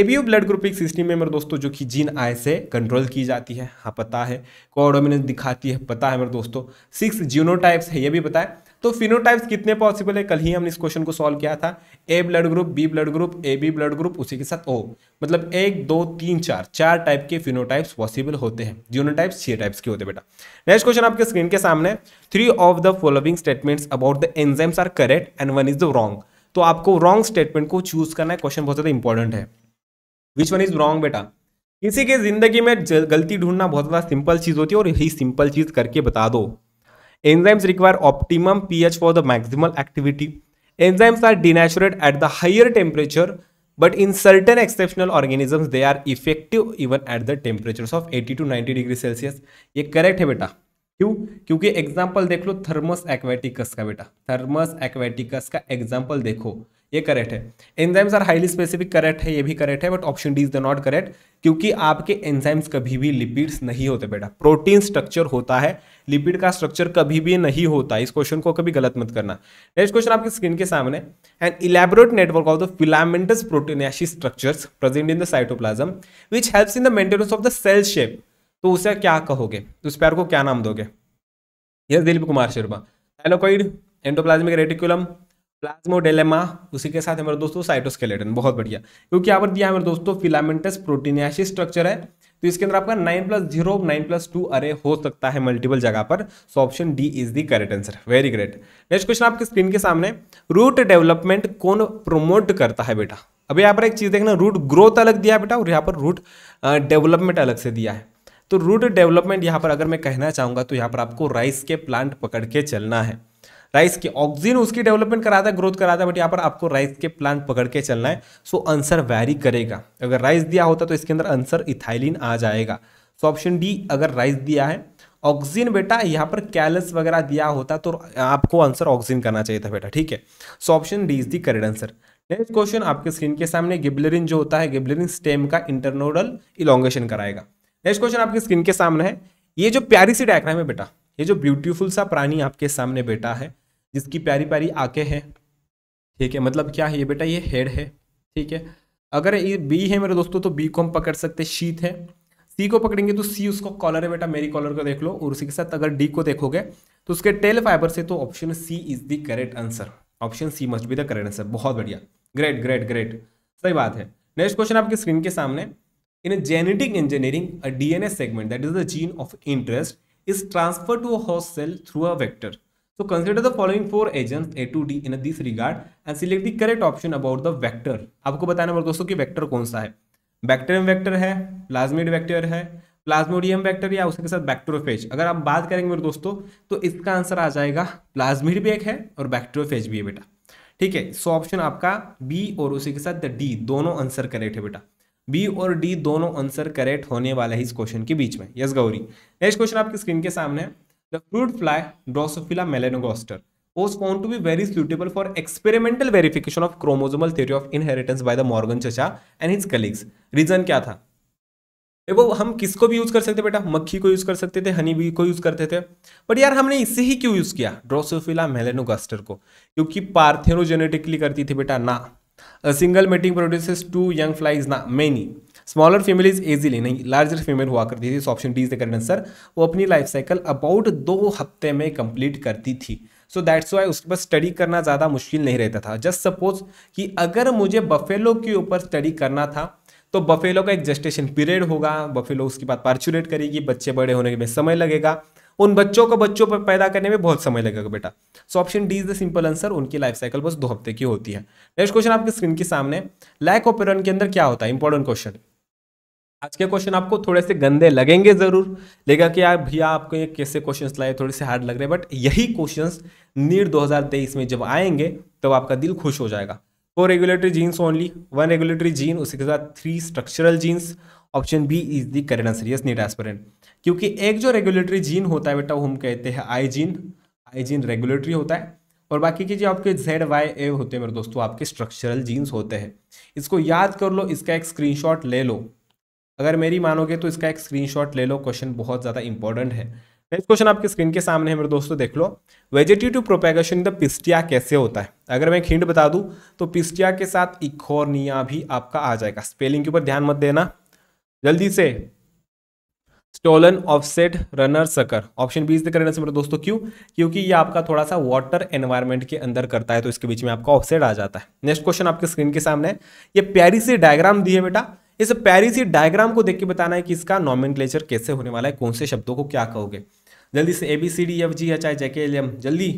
A: एबीयू ब्लड ग्रुप एक सिस्टम मेरे दोस्तों जो कि जीन आय से कंट्रोल की जाती है हाँ पता है कोडोमिनेंस दिखाती है पता है मेरे दोस्तों सिक्स जीनोटाइप्स है ये भी पता है तो फिनोटाइप्स कितने पॉसिबल है कल ही हमने इस क्वेश्चन को सॉल्व किया था A blood group B blood group A B blood group उसी के साथ ओ मतलब एक दो तीन चार चार टाइप के फिनोटाइप्स पॉसिबल होते हैं जीनोटाइप्स छह टाइप्स के होते हैं बेटा नेक्स्ट क्वेश्चन आपके स्क्रीन के सामने three of the following statements about the enzymes are correct and one is the wrong तो आपको रॉन्ग स्टेटमेंट को चूज करना है क्वेश्चन बहुत ज्यादा इंपॉर्टेंट है विच वन इज रॉन्ग बेटा किसी के जिंदगी में गलती ढूंढना बहुत ज़्यादा सिंपल चीज़ होती है और यही सिंपल चीज़ करके बता दो Enzymes require optimum pH for the maximal activity. Enzymes are denatured at the higher temperature, but in certain exceptional organisms, they are effective even at the temperatures of 80 to 90 degree Celsius ये correct है बेटा क्यों क्योंकि example देख लो Thermus aquaticus का बेटा Thermus aquaticus का example देखो ये करेक्ट है enzymes are highly specific correct है ये भी करेक्ट है but option D is the not correct क्योंकि आपके एंजाइम्स कभी भी लिपिड्स नहीं होते बेटा प्रोटीन स्ट्रक्चर होता है लिपिड का स्ट्रक्चर कभी भी नहीं होता इस क्वेश्चन को कभी गलत मत करना नेक्स्ट क्वेश्चन आपकी स्क्रीन के सामने an elaborate network of the filamentous proteinaceous structure present in the cytoplasm which helps in the maintenance of the cell shape तो उसे क्या कहोगे तो उस पैर को क्या नाम दोगे यस दिलीप कुमार शर्मा एलोकोइड एंडोप्लाज्मिक रेटिकुलम प्लाज्मोडेलेमा उसी के साथ मेरे दोस्तों साइटोस्केलेटन बहुत बढ़िया क्योंकि यहाँ पर दिया है मेरे दोस्तों फिलामेंटस प्रोटीनियासी स्ट्रक्चर है तो इसके अंदर आपका nine plus zero nine plus two अरे हो सकता है मल्टीपल जगह पर so option D is the correct answer very great next question आपके स्क्रीन के सामने रूट डेवलपमेंट कौन प्रोमोट करता है बेटा अब यहाँ पर एक चीज़ देखना रूट ग्रोथ अलग दिया है बेटा और यहाँ पर रूट डेवलपमेंट अलग से दिया है तो रूट डेवलपमेंट यहाँ पर अगर मैं कहना चाहूंगा तो यहाँ पर आपको राइस के प्लांट पकड़ के चलना है राइस की ऑक्सीजन उसकी डेवलपमेंट कराता है ग्रोथ कराता है बट यहाँ पर आपको राइस के प्लान पकड़ के चलना है सो आंसर वैरी करेगा अगर राइस दिया होता तो इसके अंदर आंसर इथाइलिन आ जाएगा सो ऑप्शन डी अगर राइस दिया है ऑक्सीजन बेटा यहाँ पर कैलस वगैरह दिया होता तो आपको आंसर ऑक्सीजन करना चाहिए था बेटा ठीक है so option D is the correct answer next question आपके स्क्रीन के सामने गिब्लरिन जो होता है गिब्लरिन स्टेम का इंटरनोडल इलोंगेशन कराएगा नेक्स्ट क्वेश्चन आपके स्क्रीन के सामने है ये जो प्यारी सी डायग्राम है बेटा ये जो ब्यूटीफुल सा प्राणी आपके सामने बेटा है जिसकी प्यारी प्यारी आंखें हैं ठीक है मतलब क्या है ये बेटा ये हेड है ठीक है अगर ये बी है मेरे दोस्तों तो बी को हम पकड़ सकते हैं शीत है सी को पकड़ेंगे तो सी उसका कॉलर है बेटा मेरी कॉलर को देख लो और उसी के साथ अगर डी को देखोगे तो उसके टेल फाइबर से तो option C is the correct answer option C must be the correct answer बहुत बढ़िया ग्रेट ग्रेट ग्रेट सही बात है नेक्स्ट क्वेश्चन आपके स्क्रीन के सामने in genetic engineering a DNA segment that is the gene of interest is transfer to a host cell through a vector So consider the following four agents A to D in this regard and select the correct option about the vector. आपको बताना पड़ेगा दोस्तों कि vector कौन सा है bacterium vector है plasmid vector है प्लाज्मोडियम वेक्टर या उसके साथ बैक्टेरोफेज अगर आप बात करेंगे मेरे दोस्तों तो इसका आंसर आ जाएगा प्लाज्मिड भी एक है और बैक्टेरोफेज भी है बेटा ठीक है सो ऑप्शन आपका बी और उसी के साथ डी दोनों आंसर करेक्ट है बेटा बी और डी दोनों आंसर करेक्ट होने वाला है इस क्वेश्चन के बीच में यस गौरी नेक्स्ट क्वेश्चन आपकी स्क्रीन के सामने है The fruit fly Drosophila melanogaster was found to be very suitable for experimental verification of chromosomal theory of inheritance by the Morgan Chacha and his colleagues. Reason क्या था देखो हम किसको भी यूज कर सकते बेटा मक्खी को यूज कर सकते थे हनी बी को यूज करते थे बट यार हमने इसे ही क्यों यूज किया ड्रोसोफिला मेलेनोगास्टर को क्योंकि पार्थेनोजेनेटिकली करती थी बेटा ना single mating produces two young flies ना many smaller female is easily नहीं लार्जर फीमेल हुआ करती थी option D is the correct answer वो अपनी लाइफ साइकिल अबाउट दो हफ्ते में कंप्लीट करती थी सो दैट्स वाई उसके पास स्टडी करना ज़्यादा मुश्किल नहीं रहता था जस्ट सपोज कि अगर मुझे बफेलो के ऊपर स्टडी करना था तो बफेलो का एक जस्टेशन पीरियड होगा बफेलो उसके बाद पार्चुलेट करेगी बच्चे बड़े होने में समय लगेगा उन बच्चों को बच्चों पर पैदा करने में बहुत समय लगेगा बेटा so option D is the simple answer उनकी लाइफ साइकिल बस दो हफ्ते की होती है नेक्स्ट क्वेश्चन आपके स्क्रीन के सामने लैक ऑफ के अंदर क्या होता है इंपॉर्टेंट क्वेश्चन आज के क्वेश्चन आपको थोड़े से गंदे लगेंगे ज़रूर लेगा कि यार भैया आपको ये कैसे क्वेश्चंस लाए थोड़े से हार्ड लग रहे हैं बट यही क्वेश्चंस नीट 2023 में जब आएंगे तब तो आपका दिल खुश हो जाएगा four regulatory genes only one regulatory gene उसी के साथ three structural genes option B is the current answer yes NEET aspirant क्योंकि एक जो रेगुलेटरी जीन होता है बेटा वो हम कहते हैं I gene I gene regulatory होता है और बाकी के जो आपके जेड वाई ए होते हैं मेरे दोस्तों आपके स्ट्रक्चरल जीन्स होते हैं इसको याद कर लो इसका एक स्क्रीनशॉट ले लो अगर मेरी मानोगे तो इसका एक स्क्रीनशॉट ले लो क्वेश्चन बहुत ज़्यादा इंपॉर्टेंट है नेक्स्ट क्वेश्चन आपके स्क्रीन के सामने है मेरे दोस्तों देख लो vegetative propagation in the Pistia कैसे होता है अगर मैं खिंड बता दूं तो पिस्टिया के साथ इकोर्निया भी आपका आ जाएगा स्पेलिंग के ऊपर ध्यान मत देना जल्दी से stolon offset runner sucker option बीस देकर रहने से मेरे दोस्तों क्यों क्योंकि ये आपका थोड़ा सा वाटर एनवायरमेंट के अंदर करता है तो इसके बीच में आपका ऑफसेट आ जाता है नेक्स्ट क्वेश्चन आपके स्क्रीन के सामने ये प्यारी सी डायग्राम दी है बेटा इस पैरिसी डायग्राम को देख के बताना है कि इसका नॉमिन कैसे होने वाला है कौन से शब्दों को क्या कहोगे जल्दी से A B C D F G H I J K L M जल्दी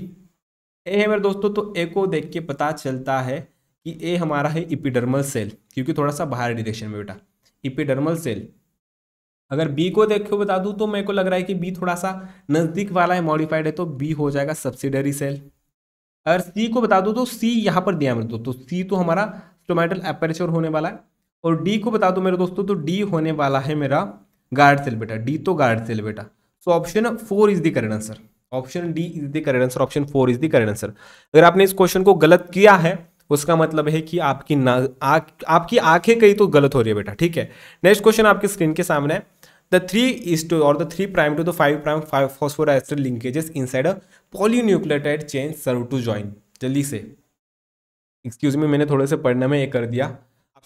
A: ए है मेरे दोस्तों तो ए को देख के पता चलता है कि ए हमारा है इपिडर्मल सेल क्योंकि थोड़ा सा बाहर डिरेक्शन में बेटा इपिडर्मल सेल अगर बी को देख के बता दूं तो मेरे को लग रहा है कि बी थोड़ा सा नज़दीक वाला है मॉडिफाइड है तो बी हो जाएगा सब्सिडरी सेल अगर सी को बता दूं तो सी यहां पर दिया मेरे दोस्तों सी तो हमारा स्टोमेटल एपरेचर होने वाला है और डी को बता दो मेरे दोस्तों तो डी होने वाला है मेरा गार्ड सेल बेटा डी तो गार्ड सेल बेटा so option four is the current answer option D is the current answer option four is the current answer अगर आपने इस क्वेश्चन को गलत किया है उसका मतलब है कि आपकी ना आ, आपकी आंखें कहीं तो गलत हो रही है बेटा ठीक है नेक्स्ट क्वेश्चन आपकी स्क्रीन के सामने द थ्री इज टू और or prime to prime to five 5 prime 5 phosphodiester linkages inside a polynucleotide chain serve to जल्दी से एक्सक्यूज मी मैंने थोड़े से पढ़ने में ये कर दिया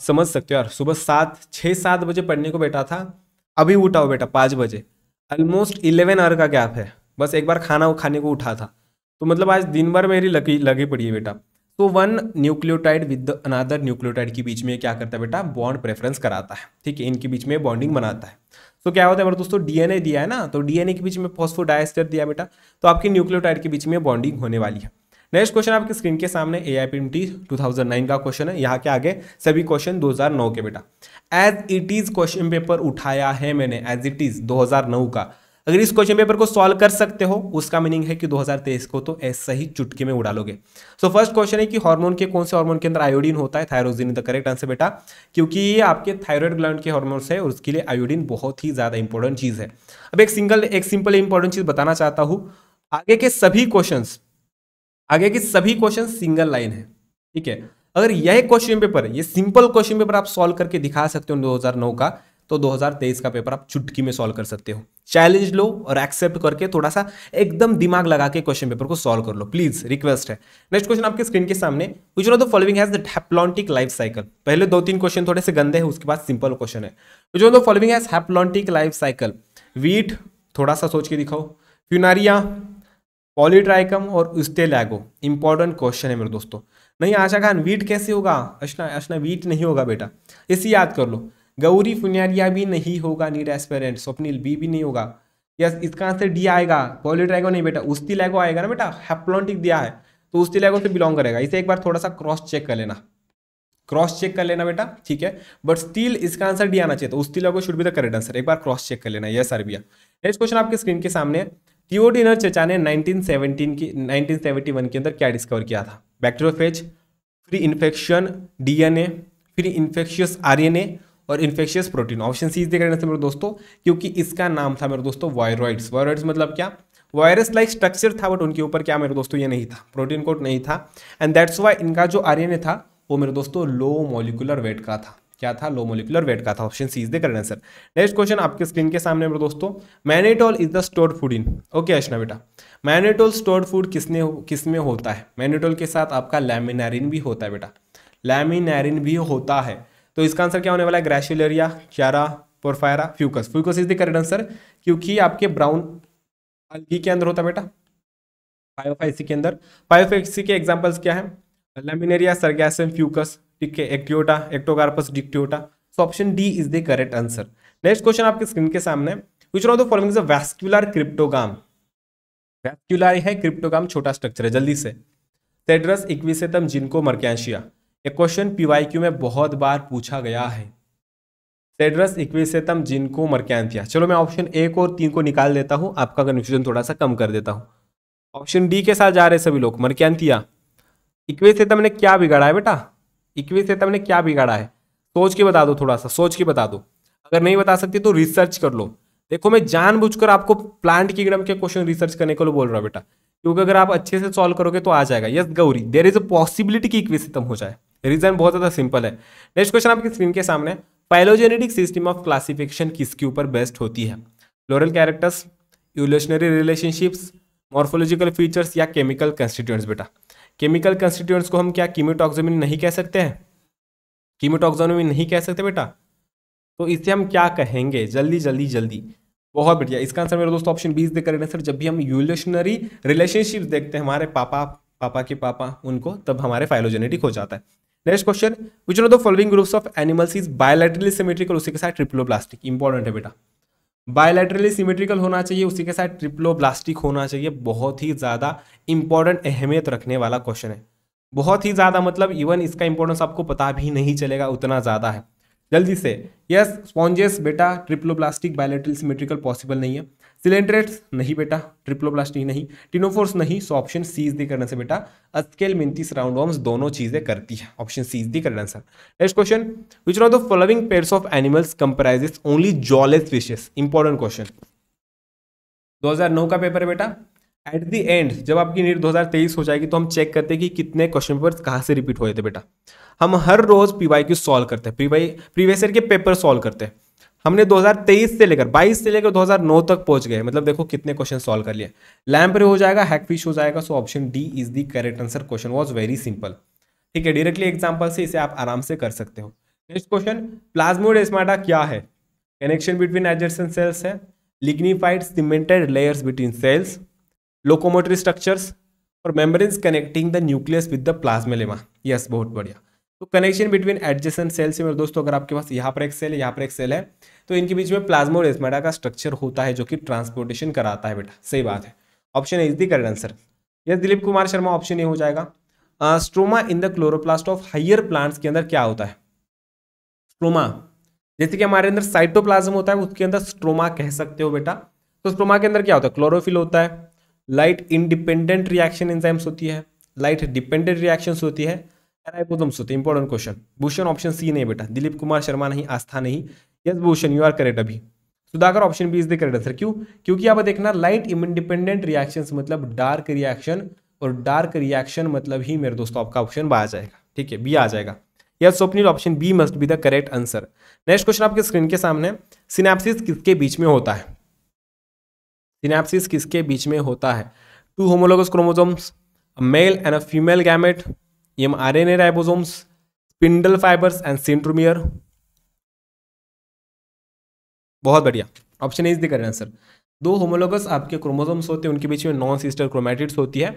A: समझ सकते हो यार सुबह सात छः सात बजे पढ़ने को बैठा था अभी उठा हो बेटा पाँच बजे ऑलमोस्ट इलेवन आवर का गैप है बस एक बार खाना खाने को उठा था तो मतलब आज दिन भर मेरी लगी लगी पड़ी है बेटा तो one nucleotide with another nucleotide के बीच में क्या करता है बेटा बॉन्ड प्रेफरेंस कराता है ठीक है इनके बीच में बॉन्डिंग बनाता है तो क्या होता है मेरे दोस्तों डीएनए दिया है ना तो डीएनए के बीच में फॉस्फोडाइस्टर दिया बेटा तो आपकी न्यूक्लियोटाइड के बीच में बॉन्डिंग होने वाली है नेक्स्ट क्वेश्चन आपकी स्क्रीन के सामने A I P M T two thousand nine का क्वेश्चन है यहाँ के आगे सभी क्वेश्चन दो हजार नौ के बेटा as it is question paper उठाया है मैंने एज इट इज दो हजार नौ का अगर इस क्वेश्चन पेपर को सॉल्व कर सकते हो उसका मीनिंग है कि 2023 को तो ऐसा ही चुटके में उड़ा लोगे सो फर्स्ट क्वेश्चन है कि हार्मोन के कौन से हार्मोन के अंदर आयोडीन होता है थायरोजिन द करेक्ट आंसर बेटा क्योंकि ये आपके थायराइड ग्लैंड के हार्मोन्स है और उसके लिए आयोडीन बहुत ही ज्यादा इंपॉर्टेंट चीज है अब एक सिंगल एक सिंपल इंपॉर्टेंट चीज बताना चाहता हूँ आगे के सभी क्वेश्चन आगे के सभी क्वेश्चन सिंगल लाइन है ठीक है अगर यह क्वेश्चन पेपर ये सिंपल क्वेश्चन पेपर आप सॉल्व करके दिखा सकते हो 2009 का तो 2023 का पेपर आप चुटकी में सॉल्व कर सकते हो चैलेंज लो और एक्सेप्ट करके थोड़ा सा एकदम दिमाग लगा के क्वेश्चन पेपर को सॉल्व कर लो प्लीज रिक्वेस्ट है नेक्स्ट क्वेश्चन आपके स्क्रीन के सामने which the following has diplontic life cycle पहले दो तीन क्वेश्चन थोड़े से गंदे हैं उसके बाद सिंपल क्वेश्चन है which the following has haplontic life cycle wheat थोड़ा सा सोच के दिखाओ फ्यूनारिया पॉलीट्राइकम और उस्टेलैगो इंपॉर्टेंट क्वेश्चन है मेरे दोस्तों नहीं आशा खान वीट कैसे होगा अशना अशना वीट नहीं होगा बेटा इसी याद कर लो गौरी फुनियारिया भी नहीं होगा नीट एस्पेरेंट स्वप्निल बी भी नहीं होगा यस इसका आंसर डी आएगा पॉलीट्राइको नहीं बेटा उस्ती लैगो आएगा ना बेटा हेप्लॉन्टिक दिया है तो उस्ती लैगो से बिलोंग करेगा इसे एक बार थोड़ा सा क्रॉस चेक कर लेना क्रॉस चेक कर लेना बेटा ठीक है बट स्टिल इसका आंसर डी आना चाहिए तो Ustilago should be the correct answer एक बार क्रॉस चेक कर लेना यस अरबिया नेक्स्ट क्वेश्चन आपके स्क्रीन के सामने और चचा ने सेवनटीन की 1971 के अंदर क्या डिस्कवर किया था bacteriophage free infection DNA free infectious RNA और इन्फेक्शियस प्रोटीन ऑप्शन सी देख रहे थे मेरे दोस्तों क्योंकि इसका नाम था मेरे दोस्तों वायरॉइड्स वायरॉइड्स मतलब क्या वायरस लाइक स्ट्रक्चर था बट उनके ऊपर क्या मेरे दोस्तों ये नहीं था प्रोटीन कोट नहीं था एंड दैट्स वाई इनका जो आर था वो मेरे दोस्तों लो मोलिकुलर वेट का था क्या था लो मोलिकुलर वेट का था option C is the correct answer next question आपके स्क्रीन के सामने मेरे दोस्तों mannitol is the stored food in okay Ashna बेटा मैनेटोल स्टोर्ड फूड किसने किस में होता है मैनेटोल के साथ आपका लैमिनारिन भी होता है बेटा लैमिनारिन भी होता है तो इसका आंसर क्या होने वाला है Gracilaria Chara Porphyra Fucus Fucus is the correct answer क्योंकि आपके ब्राउन अलगी के अंदर होता है बेटा फाइव फाइव के अंदर फाइव के एग्जाम्पल्स क्या है लेमिनेरिया सरगैसम फ्यूकस ठीक है Dictyota Ectocarpus Dictyota so option D is the correct answer next question आपके स्क्रीन के सामने विच नो तो फॉलोइंग वैस्क्यूलर क्रिप्टोगाम वैस्क्यूलर है क्रिप्टोगाम छोटा स्ट्रक्चर है जल्दी से टेड्रस इक्विसेतम जिनको मर्कैशिया एक क्वेश्चन पीवाईक्यू में बहुत बार पूछा गया है टेड्रस इक्विसेतम जिनको मर्कैंथिया चलो मैं ऑप्शन एक और तीन को निकाल देता हूँ आपका कन्फ्यूजन थोड़ा सा कम कर देता हूँ ऑप्शन डी के साथ जा रहे सभी लोग मर्कैंथिया इक्वेसेतम ने क्या बिगाड़ा है बेटा इक्कीस से तुमने क्या बिगाड़ा है सोच के बता दो थोड़ा सा सोच के बता दो अगर नहीं बता सकती तो रिसर्च कर लो देखो मैं जानबूझकर आपको प्लांट किंगडम के क्वेश्चन रिसर्च करने को बोल रहा हूँ बेटा क्योंकि अगर आप अच्छे से सॉल्व करोगे तो आ जाएगा yes Gauri there is a possibility की इक्वी खत्म हो जाए रीजन बहुत ज़्यादा सिंपल है नेक्स्ट क्वेश्चन आपकी स्क्रीन के सामने पायलोजेनेटिक सिस्टम ऑफ क्लासिफिकेशन किसके ऊपर बेस्ट होती है floral characters evolutionary relationships morphological features या केमिकल कंस्टिट्यूएंट्स बेटा केमिकल कंस्टिट्यूएंट्स को हम क्या कीमोटॉक्सोमिन नहीं कह सकते हैं कीमोटॉक्सोमिन नहीं कह सकते बेटा तो इसे हम क्या कहेंगे जल्दी जल्दी जल्दी बहुत बढ़िया इसका आंसर मेरे दोस्तों ऑप्शन बीस इज सर जब भी हम यूलेशनरी रिलेशनशिप देखते हैं हमारे पापा पापा के पापा उनको तब हमारे फाइलोजेनेटिक हो जाता है next question which no the following groups of animals is bilaterally symmetric और उसी के साथ ट्रिप्लोप्लास्टिक इंपॉर्टेंट है बेटा बायोलेट्रली सिमेट्रिकल होना चाहिए उसी के साथ ट्रिप्लोब्लास्टिक होना चाहिए बहुत ही ज़्यादा इंपॉर्टेंट अहमियत रखने वाला क्वेश्चन है बहुत ही ज़्यादा मतलब इवन इसका इंपॉर्टेंस आपको पता भी नहीं चलेगा उतना ज़्यादा है जल्दी से यस स्पॉन्जेस बेटा ट्रिप्लोब्लास्टिक बायोलेट्रल सिमेट्रिकल पॉसिबल नहीं है सिलेंड्रेट्स नहीं बेटा ट्रिप्लोप्लास्टी नहीं टिनोफोर्स नहीं सो ऑप्शन सीज दी करने से बेटा अस्केल मिनतीस राउंड वॉर्म्स दोनों चीजें करती है ऑप्शन सीज दी करने answer next question which are the following pairs of animals comprises only jawless fishes important question 2009 का पेपर है बेटा एट द एंड जब आपकी नीट 2023 हो जाएगी तो हम चेक करते हैं कि कितने क्वेश्चन पेपर कहाँ से रिपीट हुए थे बेटा हम हर रोज पीवाई क्यू सॉल्व करते हैं प्रीवाई प्रीवियस ईयर के पेपर सॉल्व करते हैं हमने 2023 से लेकर 22 से लेकर 2009 तक पहुंच गए मतलब देखो कितने क्वेश्चन सॉल्व कर लिए लैम्परे हो जाएगा हैकफिश हो जाएगा so option D is the correct answer question was very simple ठीक है डायरेक्टली एग्जाम्पल से इसे आप आराम से कर सकते हो नेक्स्ट क्वेश्चन प्लाज्मोडेस्माटा क्या है कनेक्शन बिटवीन एडजेसेंट सेल्स है lignified cemented layers between cells locomotory structures और membranes connecting the nucleus with the lemma yes बहुत बढ़िया तो कनेक्शन बिटवीन एडजेसेंट सेल से मेरे दोस्तों अगर आपके पास यहाँ पर एक सेल है यहाँ पर एक सेल है तो इनके बीच में प्लाज्मोडेस्मेटा का स्ट्रक्चर होता है जो कि ट्रांसपोर्टेशन कराता है बेटा सही बात है option is the current answer yes Dilip Kumar Sharma option ये हो जाएगा stroma in the chloroplast of higher plants के अंदर क्या होता है स्ट्रोमा जैसे कि हमारे अंदर साइटोप्लाज्म होता है उसके अंदर स्ट्रोमा कह सकते हो बेटा तो स्ट्रोमा के अंदर क्या होता है क्लोरोफिल होता है लाइट इंडिपेंडेंट रिएक्शन एंजाइम्स होती है लाइट डिपेंडेंट रिएक्शंस होती है रायपोजम होते important question Bhushan option C नहीं बेटा दिलीप कुमार शर्मा नहीं आस्था नहीं yes Bhushan you are correct अभी Sudhakar option B is the correct answer क्यों क्योंकि आप देखना लाइट इंडिपेंडेंट रिएक्शन मतलब डार्क रिएक्शन और डार्क रिएक्शन मतलब ही मेरे दोस्तों आपका ऑप्शन बा आ जाएगा ठीक है बी आ जाएगा yes Swapnil option B must be the correct answer next question आपके स्क्रीन के सामने सिनेप्सिस किसके बीच में होता है सिनेप्सिस किसके बीच में होता है two homologous chromosomes male and a female gamete M R N A ribosomes, spindle fibres and centromere बहुत बढ़िया option A is the correct answer दो होमोलोगस आपके क्रोमोसोम्स होते हैं उनके बीच में नॉन सिस्टर क्रोमेटिड्स होती है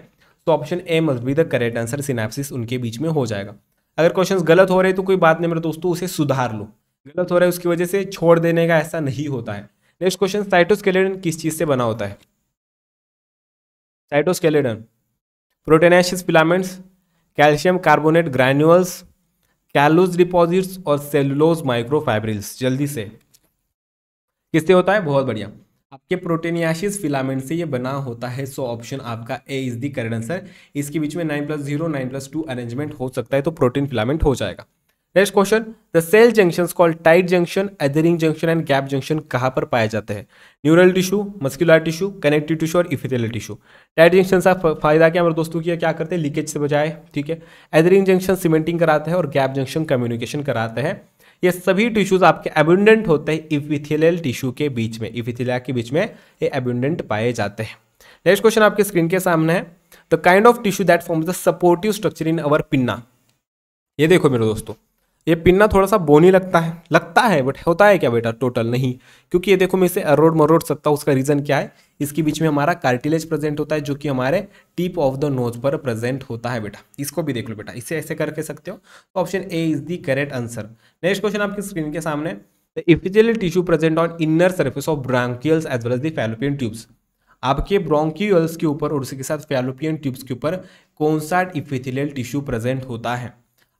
A: तो option A must be the correct answer synapsis उनके बीच में हो जाएगा अगर क्वेश्चन गलत हो रहे हैं तो कोई बात नहीं मेरे दोस्तों उसे सुधार लो गलत हो रहा है उसकी वजह से छोड़ देने का ऐसा नहीं होता है नेक्स्ट क्वेश्चन साइटोस्केलेडन किस चीज़ से बना होता है cytoskeleton proteinaceous filaments calcium carbonate granules callose deposits और सेलुलोज माइक्रोफाइब्रिल्स जल्दी से किससे होता है बहुत बढ़िया आपके प्रोटीनियाशिस फिलामेंट से ये बना होता है सो ऑप्शन आपका A is the current answer इसके बीच में nine plus zero nine plus two arrangement हो सकता है तो प्रोटीन फिलामेंट हो जाएगा next question the cell junction called tight junction adhering junction and gap junction कहाँ पर पाए जाते हैं neural tissue muscular tissue connective tissue और इफिथेल टिश्यू टाइट जंक्शन का फायदा क्या हमारे दोस्तों किया क्या करते हैं लीकेज से बचाए ठीक है एदरिंग जंक्शन सीमेंटिंग कराते हैं और गैप जंक्शन कम्युनिकेशन कराते हैं ये सभी टिश्यूज आपके एबुंडेंट होते हैं इफिथिलियल टिश्यू के बीच में इफिथिलिया के बीच में ये एबुंडेंट पाए जाते हैं नेक्स्ट क्वेश्चन आपके स्क्रीन के सामने है the kind of tissue that form the supportive structure in our pinna ये देखो मेरे दोस्तों ये पिन्ना थोड़ा सा बोनी लगता है लगता है बट होता है क्या बेटा टोटल नहीं क्योंकि ये देखो मैं इसे अरोड मरोड सकता हूँ उसका रीज़न क्या है इसके बीच में हमारा कार्टिलेज प्रेजेंट होता है जो कि हमारे टिप ऑफ द नोज पर प्रेजेंट होता है बेटा इसको भी देख लो बेटा इसे ऐसे करके सकते हो तो option A is the correct answer next question आपकी स्क्रीन के सामने the epithelial tissue present on inner surface of bronchioles as well as the fallopian tubes आपके ब्रोंकियल्स के ऊपर और के साथ फैलोपियन ट्यूब्स के ऊपर कौन सा इफिथिलियल टिश्यू प्रेजेंट होता है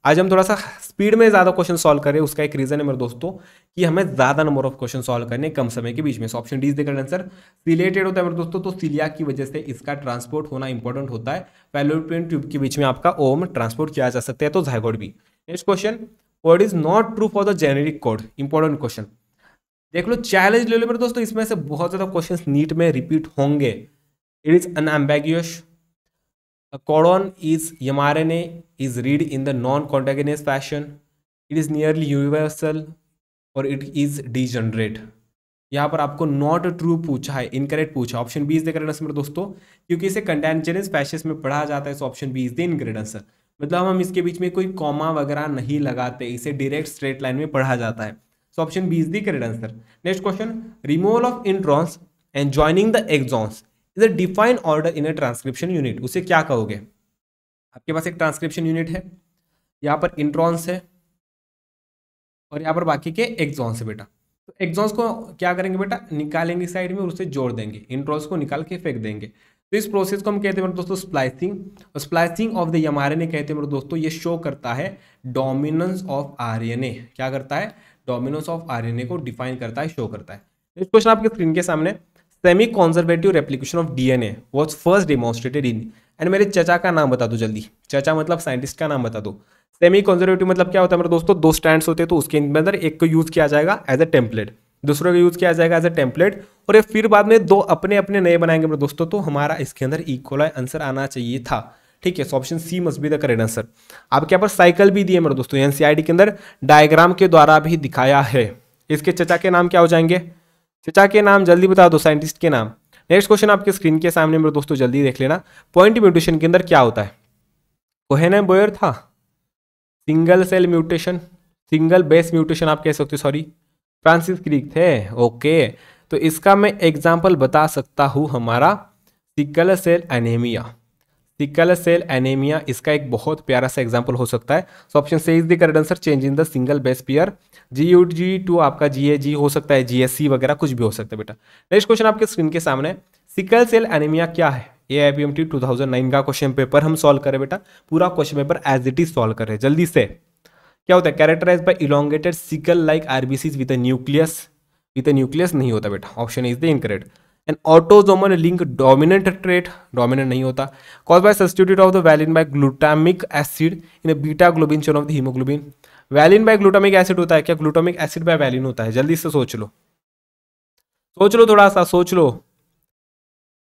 A: आज हम थोड़ा सा स्पीड में ज़्यादा क्वेश्चन सॉल्व करें उसका एक रीज़न है मेरे दोस्तों कि हमें ज़्यादा नंबर ऑफ क्वेश्चन सॉल्व करने कम समय के बीच में सो ऑप्शन डी देखा आंसर रिलेटेड होता है मेरे दोस्तों तो सिलिया की वजह से इसका ट्रांसपोर्ट होना इंपॉर्टेंट होता है पैलोपियन ट्यूब के बीच में आपका ओम ट्रांसपोर्ट किया जा सकता है तो झाइगोड भी next question word is not true for the genetic code important question देख लो चैलेंज ले लो मेरे दोस्तों इसमें से बहुत ज़्यादा क्वेश्चन नीट में रिपीट होंगे it is unambiguous M R N A is read in the non contagious fashion it is nearly universal और इट इज डीजनरेट यहाँ पर आपको नॉट ट्रू पूछा है इनकरेक्ट पूछा option B is the current answer दोस्तों क्योंकि इसे कंटेंजनस फैशन में पढ़ा जाता है so option B is the incorrect answer मतलब हम इसके बीच में कोई कॉमा वगैरह नहीं लगाते इसे डायरेक्ट स्ट्रेट लाइन में पढ़ा जाता है so option B is the correct answer next question removal of introns and joining the exons is a define order in a transcription unit उसे क्या कहोगे आपके पास एक ट्रांसक्रिप्शन यूनिट है यहाँ पर इंट्रॉन्स है और यहाँ पर बाकी के एग्जॉन्स है बेटा तो एग्जॉन्स को क्या करेंगे बेटा निकालेंगे साइड में और उसे जोड़ देंगे इंट्रॉन्स को निकाल के फेंक देंगे तो इस प्रोसेस को हम कहते हैं मेरे मतलब दोस्तों स्प्लाइसिंग और splicing of the M R N कहते हैं मेरे मतलब दोस्तों ये शो करता है डोमिनेंस ऑफ आर क्या करता है डोमिनेंस ऑफ आर को डिफाइन करता है शो करता है नेक्स्ट तो क्वेश्चन आपके स्क्रीन के सामने है semi conservative replication of DNA was first demonstrated in and मेरे चचा का नाम बता दो जल्दी चचा मतलब साइंटिस्ट का नाम बता दो सेमी कॉन्जर्वेटिव मतलब क्या होता है मेरे दोस्तों दो स्टैंड होते हैं तो उसके अंदर एक को यूज़ किया जाएगा एज अ टेम्पलेट दूसरे का यूज़ किया जाएगा एज अ टेम्पलेट और ये फिर बाद में दो अपने अपने नए बनाएंगे मेरे दोस्तों तो हमारा इसके अंदर इक्वल आंसर आना चाहिए था ठीक है so option C must be the correct answer आपके यहाँ पर साइकिल भी दिए मेरे दोस्तों एनसीआईडी के अंदर डायग्राम के द्वारा भी दिखाया है इसके चचा के नाम क्या हो जाएंगे चचा के नाम जल्दी बता दो साइंटिस्ट के नाम नेक्स्ट क्वेश्चन आपके स्क्रीन के सामने मेरे दोस्तों जल्दी देख लेना पॉइंट म्यूटेशन के अंदर क्या होता है कोहेन बोयर था single cell mutation single base mutation आप कह सकते हो सॉरी फ्रांसिस क्रिक थे ओके तो इसका मैं एग्जाम्पल बता सकता हूँ हमारा sickle cell anaemia sickle cell anaemia इसका एक बहुत प्यारा सा एग्जाम्पल हो सकता है so option C is the correct answer change in the single base pair G U G to आपका जी ए जी हो सकता है जी एस सी वगैरह कुछ भी हो सकता है बेटा नेक्स्ट क्वेश्चन आपके स्क्रीन के सामने सिकल सेल एनेमिया क्या है A I P M T two thousand nine का क्वेश्चन पेपर हम सॉल्व करें बेटा पूरा question paper as it is solve करें जल्दी से क्या होता है characterise by elongated sickle like RBC with nucleus with nucleus नहीं होता बेटा option is the incorrect and autosomal link dominant trait dominant नहीं होता cause by substitute of the valine by glutamic acid in a beta globin chain of the haemoglobin valine by glutamic acid होता है क्या glutamic acid by valine होता है जल्दी से सोच लो सोच लो थोड़ा सा सोच लो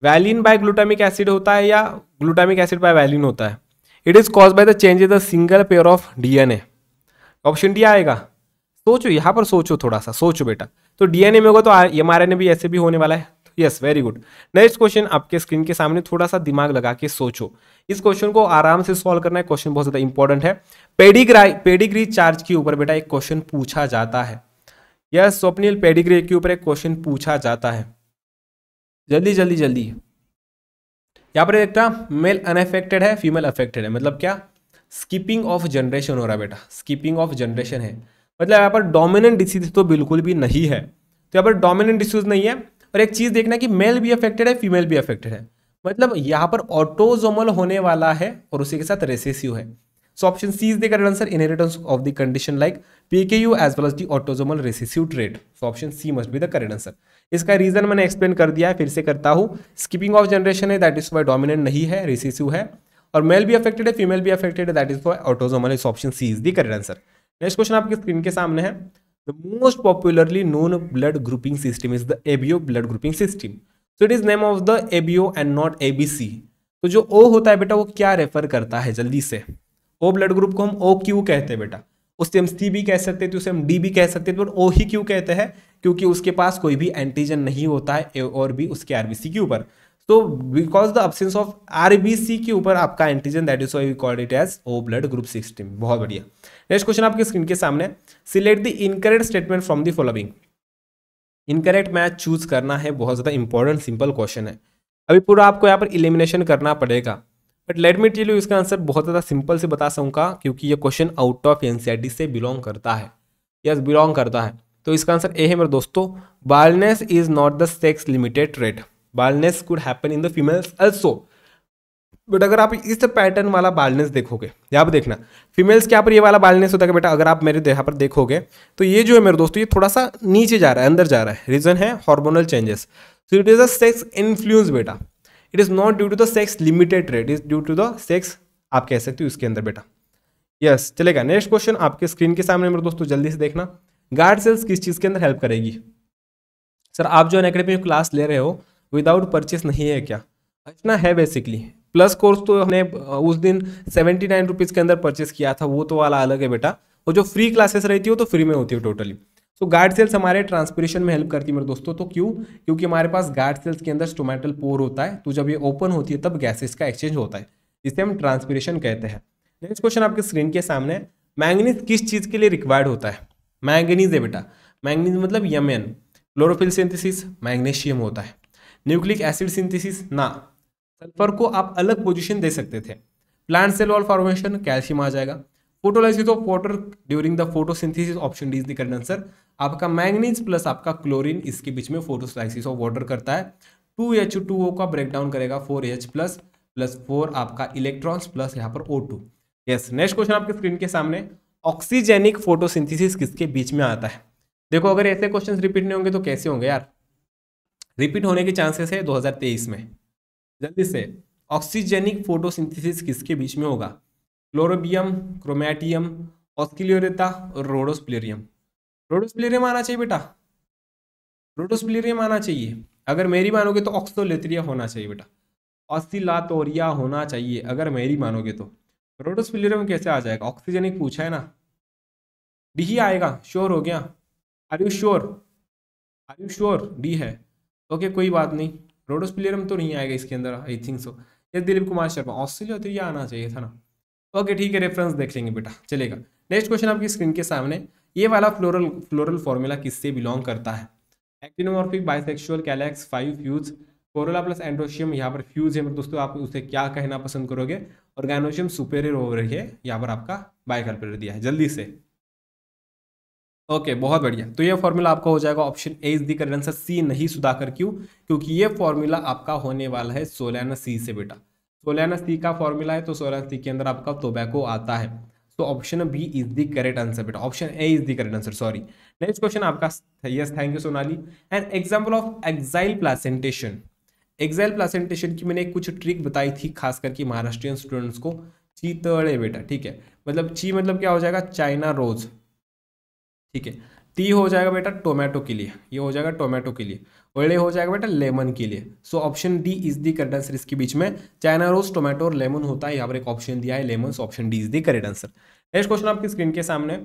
A: वैलिन बाय ग्लूटामिक एसिड होता है या ग्लूटामिक एसिड बाय वैलिन होता है it is cause by the change in the single pair of DNA option D आएगा सोचो यहां पर सोचो थोड़ा सा सोचो बेटा तो डीएनए में होगा तो एमआरएनए भी ऐसे भी होने वाला है yes very good next question आपके स्क्रीन के सामने थोड़ा सा दिमाग लगा के सोचो इस क्वेश्चन को आराम से सॉल्व करना है क्वेश्चन बहुत ज्यादा इंपॉर्टेंट है पेडिग्राई पेडिग्री चार्ज के ऊपर बेटा एक क्वेश्चन पूछा जाता है यस स्वप्निल पेडिग्री के ऊपर एक क्वेश्चन पूछा जाता है जल्दी जल्दी जल्दी यहां पर देखता मेल अनफेक्टेड है फीमेल अफेक्टेड है मतलब क्या स्किपिंग ऑफ जनरेशन हो रहा है बेटा स्किपिंग ऑफ जनरेशन है मतलब यहाँ पर डोमिनेंट डिसीज तो बिल्कुल भी नहीं है तो यहाँ पर डोमिनेंट डिसीज नहीं है और एक चीज़ देखना कि मेल भी अफेक्टेड है फीमेल भी अफेक्टेड है मतलब यहाँ पर ऑटोजोमल होने वाला है और उसी के साथ रेसेसिव है so option C is the correct answer inheritance of the condition like PKU as well as the autosomal recessive trait so option C must be the correct answer इसका रीजन मैंने एक्सप्लेन कर दिया है फिर से करता हूँ स्किपिंग ऑफ जनरेशन है दैट इज वाई डोमिनेंट नहीं है रेसेसिव है और मेल भी अफेक्टेड है फीमेल भी अफेक्टेड है दैट इज वाई ऑटोजोमल इस option C is the correct answer next question आपकी स्क्रीन के सामने है The most popularly known blood grouping system is the ABO blood grouping system. So it is name of the ABO and not ABC. तो जो O होता है बेटा वो क्या रेफर करता है जल्दी से O ब्लड ग्रुप को हम ओ क्यू कहते हैं बेटा उससे हम सी भी कह सकते थे तो उसे हम डी भी कह सकते थे बट ओ ही क्यों कहते हैं क्योंकि उसके पास कोई भी एंटीजन नहीं होता है और भी उसके आरबीसी के ऊपर तो because the absence of RBC के ऊपर आपका antigen that is why we called it as O blood group system बहुत बढ़िया नेक्स्ट क्वेश्चन आपके स्क्रीन के सामने select the incorrect statement from the following incorrect match choose करना है बहुत ज़्यादा इंपॉर्टेंट सिंपल क्वेश्चन है अभी पूरा आपको यहाँ पर इलिमिनेशन करना पड़ेगा but let me tell you इसका आंसर बहुत ज़्यादा सिंपल से बता सकूंगा क्योंकि ये क्वेश्चन आउट ऑफ एन से बिलोंग करता है यस बिलोंग करता है तो इसका आंसर ए है मेरे दोस्तों baldness is not the sex limited trait baldness could happen in the females also but अगर आप इस पैटर्न वाला बालनेस देखोगे यहाँ पर देखना फीमेल्स के यहाँ पर ये वाला बालनेस होता है बेटा अगर आप मेरे यहाँ पर देखोगे तो ये जो है मेरे दोस्तों ये थोड़ा सा नीचे जा रहा है अंदर जा रहा है रीज़न है hormonal changes so it is a sex influence बेटा it is not due to the sex limited trait is due to the sex आप कह सकते हो इसके अंदर बेटा यस yes, चलेगा नेक्स्ट क्वेश्चन आपके स्क्रीन के सामने मेरे दोस्तों जल्दी से देखना गार्ड सेल्स किस चीज़ के अंदर हेल्प करेगी सर आप जो अनकेडमी क्लास ले रहे हो विदाउट परचेस नहीं है क्या अच्छा है बेसिकली प्लस कोर्स तो हमने उस दिन सेवेंटी नाइन रुपीज़ के अंदर परचेस किया था वो तो वाला अलग है बेटा और जो फ्री क्लासेस रहती हो तो फ्री में होती है टोटली तो गार्ड सेल्स हमारे ट्रांसपीरेशन में हेल्प करती है मेरे दोस्तों तो क्यों क्योंकि हमारे पास गार्ड सेल्स के अंदर स्टोमेटल पोर होता है तो जब ये ओपन होती है तब गैसेस का एक्सचेंज होता है जिसे हम ट्रांसपीरेशन कहते हैं नेक्स्ट क्वेश्चन आपके स्क्रीन के सामने मैंगनीज किस चीज़ के लिए रिक्वायर्ड होता है मैंगनीज है बेटा मैंगनीज मतलब यमन क्लोरोफिल सिंथेसिस मैग्नीशियम होता है न्यूक्लिक एसिड सिंथेसिस ना सल्फर को आप अलग पोजिशन दे सकते थे plant cell wall formation calcium आ जाएगा photolysis of water during the photosynthesis option D is the correct answer आपका मैंगनीज प्लस आपका क्लोरीन इसके बीच में फोटोसाइसिस ऑफ वाटर करता है टू एच टू ओ का ब्रेकडाउन करेगा four H plus plus four आपका इलेक्ट्रॉन्स प्लस यहाँ पर O two yes next question आपके स्क्रीन के सामने ऑक्सीजेनिक फोटोसिंथेसिस किसके बीच में आता है देखो अगर ऐसे क्वेश्चन रिपीट नहीं होंगे तो कैसे होंगे यार रिपीट होने के चांसेस है 2023 में जल्दी से ऑक्सीजेनिक फोटोसिंथेसिस किसके बीच में होगा क्लोरोबियम क्रोमैटियम ऑस्किलियोरेता और रोडोस्प्लेरियम रोडोस्प्लेरियम आना चाहिए बेटा रोडोस्प्लेरियम आना चाहिए अगर मेरी मानोगे तो ऑक्सोलेथ्रिया होना चाहिए बेटा ऑस्थिलातोरिया होना चाहिए अगर मेरी मानोगे तो रोडोस्प्लेरियम कैसे आ जाएगा ऑक्सीजेनिक पूछा है ना डी ही आएगा श्योर हो गया are you sure are you sure D है ओके कोई बात नहीं रोडोस पिलियरम तो नहीं आएगा इसके अंदर आई थिंक सो या दिलीप कुमार शर्मा ऑस्ट्रेलिया तो ये आना चाहिए था ना ओके ठीक है रेफरेंस देख लेंगे बेटा चलेगा नेक्स्ट क्वेश्चन आपकी स्क्रीन के सामने ये वाला फ्लोरल फ्लोरल फॉर्मूला किससे बिलोंग करता है actinomorphic bisexual calyx five fuse corolla plus androecium यहाँ पर फ्यूज है मतलब दोस्तों आप उसे क्या कहना पसंद करोगे और गैनोशियम सुपेरियर हो रही है यहाँ पर आपका बाइकल दिया है जल्दी से ओके okay, बहुत बढ़िया तो ये फॉर्मूला आपका हो जाएगा option A is the correct answer C नहीं सुधाकर क्यों क्योंकि ये फॉर्मूला आपका होने वाला है सोलाना सी से बेटा सोलाना सी का फॉर्मूला है तो सोलाना सी के अंदर आपका तोबैको आता है तो option B is the correct answer बेटा option A is the correct answer sorry next question आपका yes thank you Sonali and example of axile placentation axile placentation की मैंने कुछ ट्रिक बताई थी खास करके महाराष्ट्रियन स्टूडेंट्स को चीतड़े बेटा ठीक है मतलब ची मतलब क्या हो जाएगा चाइना रोज़ ठीक है टी हो जाएगा बेटा टोमेटो के लिए ये हो जाएगा टोमेटो के लिए और ये हो जाएगा बेटा लेमन के लिए so option D is the correct answer इसके बीच में चाइना रोज टोमेटो और लेमन होता है यहाँ पर एक ऑप्शन दिया है lemon option D is the correct answer next question आपकी स्क्रीन के सामने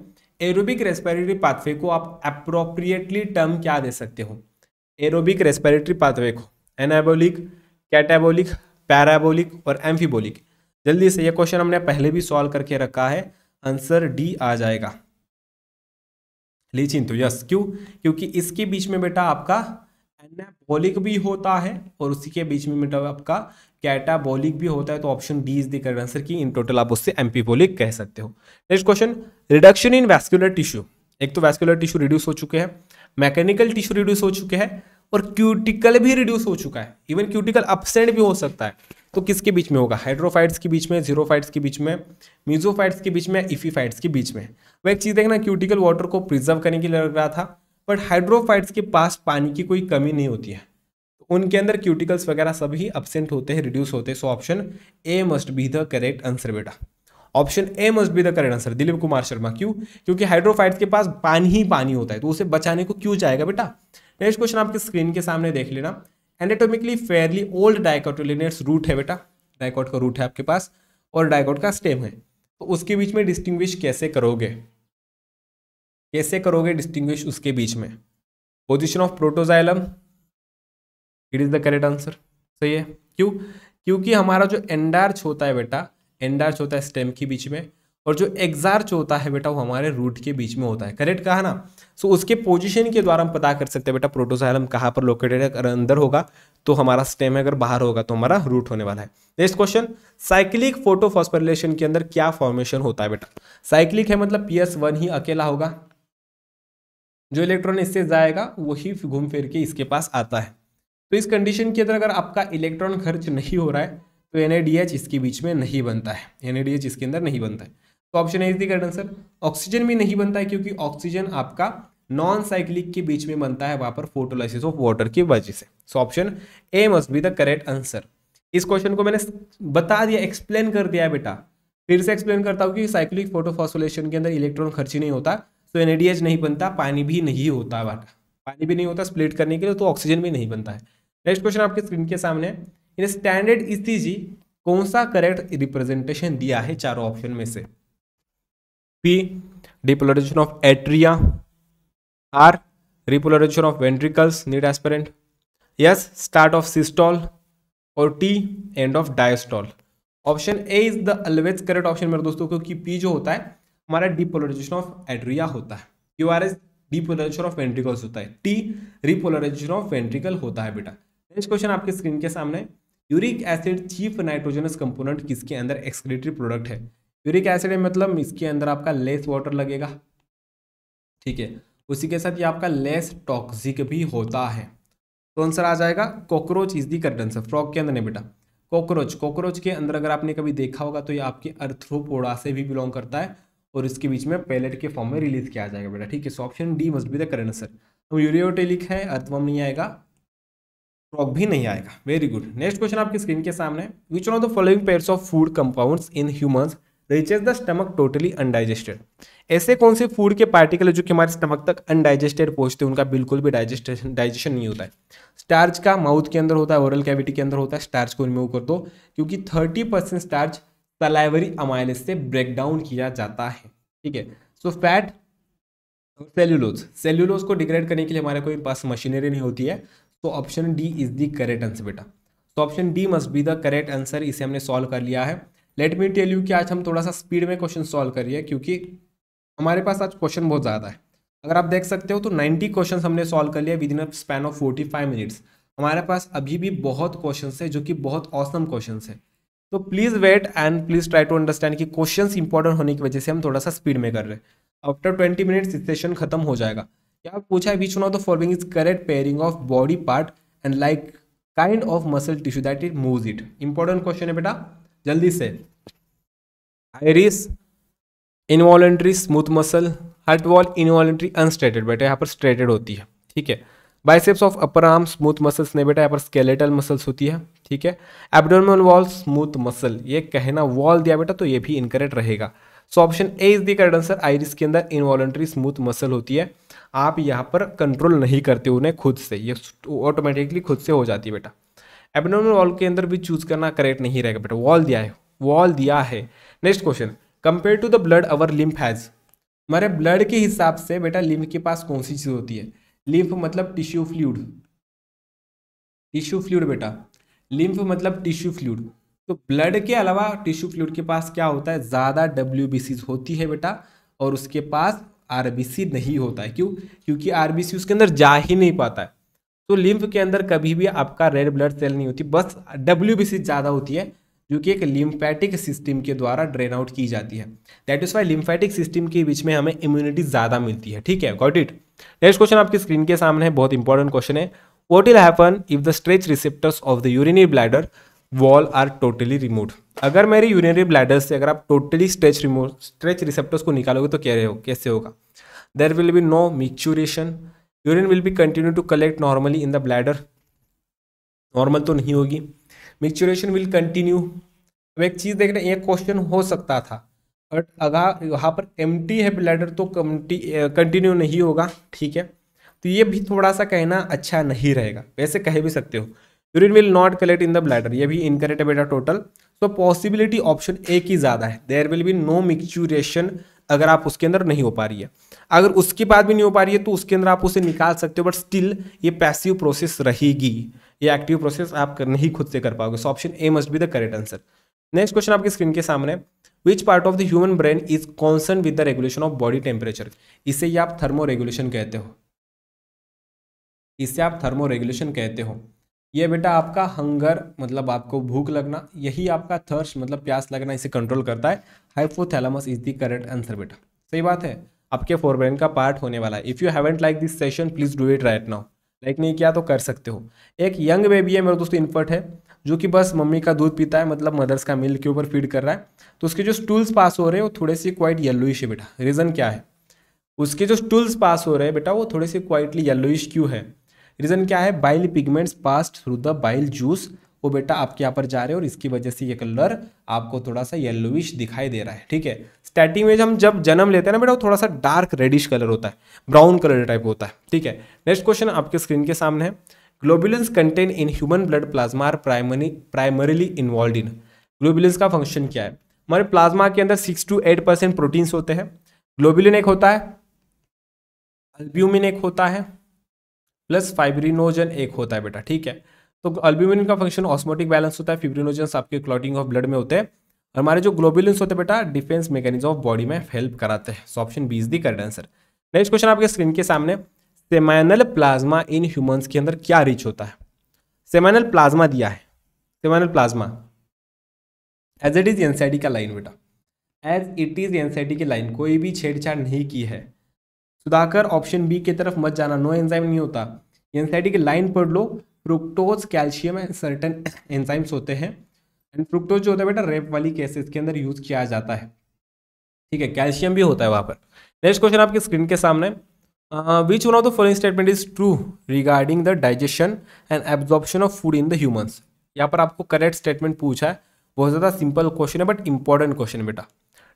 A: एरोबिक रेस्पिरेटरी पाथवे को आप अप्रोप्रिएटली टर्म क्या दे सकते हो एरोबिक रेस्पिरेटरी पाथवे को एनाबोलिक कैटाबोलिक पैराबोलिक और एम्फीबोलिक जल्दी से ये क्वेश्चन हमने पहले भी सॉल्व करके रखा है आंसर डी आ जाएगा लीचिन तो यस क्यों क्योंकि इसके बीच में बेटा आपका एनाबॉलिक भी होता है और उसी के बीच में बेटा आपका कैटाबॉलिक भी होता है तो option D is the answer की इन टोटल आप उससे एम्पीबोलिक कह सकते हो next question reduction in vascular tissue एक तो वैस्कुलर टिश्यू रिड्यूस हो चुके हैं मैकेनिकल टिश्यू रिड्यूस हो चुके हैं और क्यूटिकल भी रिड्यूस हो चुका है इवन क्यूटिकल अपसेंट भी हो सकता है तो किसके बीच में होगा हाइड्रोफाइट्स के बीच में जीरोफाइट्स के बीच में म्यूजोफाइट्स के बीच में इफीफाइट्स के बीच में वह एक चीज़ देखना क्यूटिकल वाटर को प्रिजर्व करने के लिए लग रहा था बट हाइड्रोफाइट्स के पास पानी की कोई कमी नहीं होती है उनके अंदर क्यूटिकल्स वगैरह सभी अपसेंट होते हैं रिड्यूस होते हैं so option A must be the correct answer बेटा option A must be the correct answer Dilip Kumar Sharma क्यों क्योंकि हाइड्रोफाइट्स के पास पानी ही पानी होता है तो उसे बचाने को क्यों जाएगा बेटा नेक्स्ट क्वेश्चन आपके स्क्रीन के सामने देख लेना anatomically fairly old dicotyledonous root है बेटा डायकोट का रूट है आपके पास और डायकोट का स्टेम है तो उसके बीच में डिस्टिंग्विश कैसे करोगे कैसे करोगे डिस्टिंग्विश उसके बीच में position of protoxylem it is the correct answer सही है क्यों क्योंकि हमारा जो एंडार्च होता है बेटा एंडार्च होता है स्टेम के बीच में और जो एग्जार्च होता है बेटा वो हमारे रूट के बीच में होता है करेक्ट कहा ना सो so, उसके पोजीशन के द्वारा हम पता कर सकते हैं बेटा प्रोटोसाइलम कहाँ पर लोकेटेड है अगर अंदर होगा तो हमारा स्टेम है अगर बाहर होगा तो हमारा रूट होने वाला है नेक्स्ट क्वेश्चन साइक्लिक फोटोफॉस्फोरिलेशन के अंदर क्या फॉर्मेशन होता है बेटा साइक्लिक है मतलब पी एस वन ही अकेला होगा जो इलेक्ट्रॉन इससे जाएगा वही घूम फिर के इसके पास आता है तो इस कंडीशन के अंदर अगर आपका इलेक्ट्रॉन खर्च नहीं हो रहा है तो एनएडीएच इसके बीच में नहीं बनता है एनएडीएच इसके अंदर नहीं बनता है तो option A is the correct answer oxygen भी नहीं बनता है क्योंकि ऑक्सीजन आपका नॉन साइक्लिक के बीच में बनता है वहां पर फोटोलाइसिस ऑफ वाटर की वजह से so option A must be the correct answer इस क्वेश्चन को मैंने बता दिया एक्सप्लेन कर दिया बेटा फिर से एक्सप्लेन करता हूँ कि साइक्लिक फोटोफॉसोलेशन के अंदर इलेक्ट्रॉन खर्ची नहीं होता तो एन नहीं बनता पानी भी नहीं होता बेटा पानी भी नहीं होता स्प्लिट करने के लिए तो ऑक्सीजन भी नहीं बनता है नेक्स्ट क्वेश्चन आपके स्क्रीन के सामने इन स्टैंडर्ड इस्तीजी कौन सा करेक्ट रिप्रेजेंटेशन दिया है चारों ऑप्शन में से P depolarisation of atria R repolarisation of ventricles need aspirant yes start of systole और T end of diastole option A is the always correct option मेरे दोस्तों क्योंकि पी जो होता है हमारा डिपोलराइजेशन ऑफ एड्रिया होता है Q R S depolarisation of ventricles होता है टी रिपोलराइजेशन ऑफ वेंट्रिकल होता है बेटा नेक्स्ट क्वेश्चन आपके स्क्रीन के सामने uric acid chief nitrogenous component किसके अंदर एक्सक्रेटरी प्रोडक्ट है यूरिक एसिड है मतलब इसके अंदर आपका लेस वाटर लगेगा ठीक है उसी के साथ ये आपका लेस टॉक्सिक भी होता है तो आंसर आ जाएगा cockroach is the correct sir frog के अंदर नहीं बेटा कॉकरोच कॉकरोच के अंदर अगर आपने कभी देखा होगा तो ये आपके अर्थ्रोपोडा से भी बिलोंग करता है और इसके बीच में पैलेट के फॉर्म में रिलीज किया जाएगा बेटा ठीक है so option D must be the current answer तो यूरियोटेलिक है अर्थवम नहीं आएगा फ्रॉक भी नहीं आएगा वेरी गुड नेक्स्ट क्वेश्चन आपकी स्क्रीन के सामने which one of the following pairs of food compound in humans reaches the stomach totally undigested ऐसे कौन से फूड के पार्टिकल है जो कि हमारे स्टमक तक अनडाइजेस्टेड पहुंचते हैं उनका बिल्कुल भी डाइजेस्टेशन डाइजेशन नहीं होता है स्टार्च का माउथ के अंदर होता है ओरल कैविटी के अंदर होता है स्टार्च को रिमूव कर दो क्योंकि thirty percent starch salivary amylase से ब्रेक डाउन किया जाता है ठीक है सो फैट सेल्यूलोज सेल्यूलोज को डिग्रेड करने के लिए हमारे कोई पास मशीनरी नहीं होती है तो option D is the correct answer बेटा तो option D must be the correct answer इसे हमने सॉल्व कर लिया है लेट मी टेल यू कि आज हम थोड़ा सा स्पीड में क्वेश्चन सॉल्व करिए क्योंकि हमारे पास आज क्वेश्चन बहुत ज़्यादा है अगर आप देख सकते हो तो 90 क्वेश्चन हमने सॉल्व कर लिया within a span of 45 minutes हमारे पास अभी भी बहुत क्वेश्चन है जो कि बहुत औसम क्वेश्चन है तो please wait and please try to understand कि क्वेश्चन इंपॉर्टेंट होने की वजह से हम थोड़ा सा स्पीड में कर रहे हैं आफ्टर ट्वेंटी मिनट्स सेशन खत्म हो जाएगा या पूछा है which one the following is correct pairing of body part and like kind of muscle tissue that it move it important question है बेटा जल्दी से iris involuntary smooth muscle heart wall involuntary unstriated बेटा यहाँ पर स्ट्रेटेड होती है ठीक है biceps of upper arm smooth muscles नहीं बेटा यहाँ पर स्केलेटल मसल्स होती है ठीक है एबडोमिनल वॉल स्मूथ मसल ये कहना वॉल दिया बेटा तो ये भी इनकरेक्ट रहेगा so option A is the correct answer iris के अंदर इनवॉलेंट्री स्मूथ मसल होती है आप यहाँ पर कंट्रोल नहीं करते उन्हें खुद से ये ऑटोमेटिकली खुद से हो जाती है बेटा एबनॉर्मल वॉल के अंदर भी चूज करना करेक्ट नहीं रहेगा बेटा वॉल दिया है वॉल दिया है next question compare to the blood अवर लिम्फ हैज हमारे ब्लड के हिसाब से बेटा लिम्फ के पास कौन सी चीज़ होती है लिम्फ मतलब टिश्यू फ्लूड टिश्यू फ्लूड बेटा लिम्फ मतलब टिश्यू फ्लूड तो ब्लड के अलावा टिश्यू फ्लूड के पास क्या होता है ज़्यादा डब्ल्यू होती है बेटा और उसके पास आरबीसी नहीं होता है क्यों क्योंकि आरबीसी उसके अंदर जा ही नहीं पाता है तो लिम्फ के अंदर कभी भी आपका रेड ब्लड सेल नहीं होती बस डब्ल्यू ज़्यादा होती है जो कि एक लिम्फेटिक सिस्टम के द्वारा ड्रेन आउट की जाती है that is why lymphatic system के बीच में हमें इम्यूनिटी ज़्यादा मिलती है ठीक है गॉट इट नेक्स्ट क्वेश्चन आपकी स्क्रीन के सामने है बहुत इंपॉर्टेंट क्वेश्चन है what will happen if the stretch receptors of the urinary bladder wall are totally remove अगर मेरी यूरिनरी ब्लैडर से अगर आप totally stretch remove stretch receptors को निकालोगे तो कैसे होगा there will be no micturition urine will be continue to collect normally in the bladder normal तो नहीं होगी मिक्चुरेशन विल कंटिन्यू अब एक चीज़ देख रहे हैं एक क्वेश्चन हो सकता था बट अगर यहाँ पर एम है ब्लैडर तो कंटिन्यू नहीं होगा ठीक है तो ये भी थोड़ा सा कहना अच्छा नहीं रहेगा वैसे कह भी सकते हो urine will not collect in the bladder ये भी इनकरेक्ट है बेटा total so possibility option A की ज़्यादा है there will be no micturition अगर आप उसके अंदर नहीं हो पा रही है अगर उसके बाद भी नहीं हो पा रही है तो उसके अंदर आप उसे निकाल सकते हो बट स्टिल ये पैसिव प्रोसेस रहेगी ये एक्टिव प्रोसेस आप नहीं खुद से कर पाओगे so option A must be the correct answer next question आपकी स्क्रीन के सामने which part of the human brain is concerned with the regulation of body temperature इसे ही आप थर्मो रेगुलेशन कहते हो इसे आप थर्मो रेगुलेशन कहते हो ये बेटा आपका हंगर मतलब आपको भूख लगना यही आपका थर्स मतलब प्यास लगना इसे कंट्रोल करता है hypothalamus is the correct answer बेटा सही बात है आपके फोरब्रेन का पार्ट होने वाला है if you haven't like this session please do it right now like नहीं किया तो कर सकते हो एक यंग बेबी है मेरे दोस्तों इन्फर्ट है जो कि बस मम्मी का दूध पीता है मतलब मदर्स का मिल्क के ऊपर फीड कर रहा है तो उसके जो स्टूल्स पास हो रहे हैं वो थोड़े से क्वाइट येलोइश है बेटा रीज़न क्या है उसके जो स्टूल्स पास हो रहे हैं बेटा वो थोड़े से क्वाइटली येलोइश क्यों है रीज़न क्या है bile pigments pass through the bile juice वो बेटा आपके यहाँ पर जा रहे हैं और इसकी वजह से ये कलर आपको थोड़ा सा येलोविश दिखाई दे रहा है ठीक है स्टार्टिंग में हम जब जन्म लेते हैं ना बेटा वो थोड़ा सा डार्क रेडिश कलर होता है ब्राउन कलर टाइप होता है ठीक है नेक्स्ट क्वेश्चन आपके स्क्रीन के सामने है globulins content in human blood plasma are primary primarily involve in globulins का फंक्शन क्या है हमारे प्लाज्मा के अंदर six to eight percent proteins होते हैं ग्लोबुलिन एक होता है अल्ब्यूमिन एक होता है प्लस फाइब्रिनोजन एक होता है बेटा ठीक है तो अल्ब्यूमिन का फंक्शन ऑस्मोटिक बैलेंस होता है फिब्रिनोजन आपके क्लॉटिंग ऑफ ब्लड में होते हैं हमारे जो ग्लोबुलिन्स होते हैं बेटा डिफेंस मैकेनिज्म ऑफ बॉडी में हेल्प कराते हैं so option B is the correct answer next question आपके स्क्रीन के सामने सेमाइनल प्लाज्मा इन ह्यूमन्स के अंदर क्या रिच होता है सेमाइनल प्लाज्मा दिया है seminal plasma as it is NCERT का लाइन बेटा एज इट इज एनसीआईटी की लाइन कोई भी छेड़छाड़ नहीं की है सुधाकर ऑप्शन बी की तरफ मत जाना नो एंजाइम नहीं होता एनसाइटी की लाइन पढ़ लो fructose calcium and certain enzymes होते हैं एंड फ्रुक्टोज जो होता है बेटा रेप वाली केसेस के अंदर यूज किया जाता है ठीक है कैल्शियम भी होता है वहाँ पर नेक्स्ट क्वेश्चन आपकी स्क्रीन के सामने which one of the following statement is true regarding the digestion and absorption of food in the humans यहाँ पर आपको करेक्ट स्टेटमेंट पूछा है बहुत ज़्यादा सिंपल क्वेश्चन है बट इंपॉर्टेंट क्वेश्चन बेटा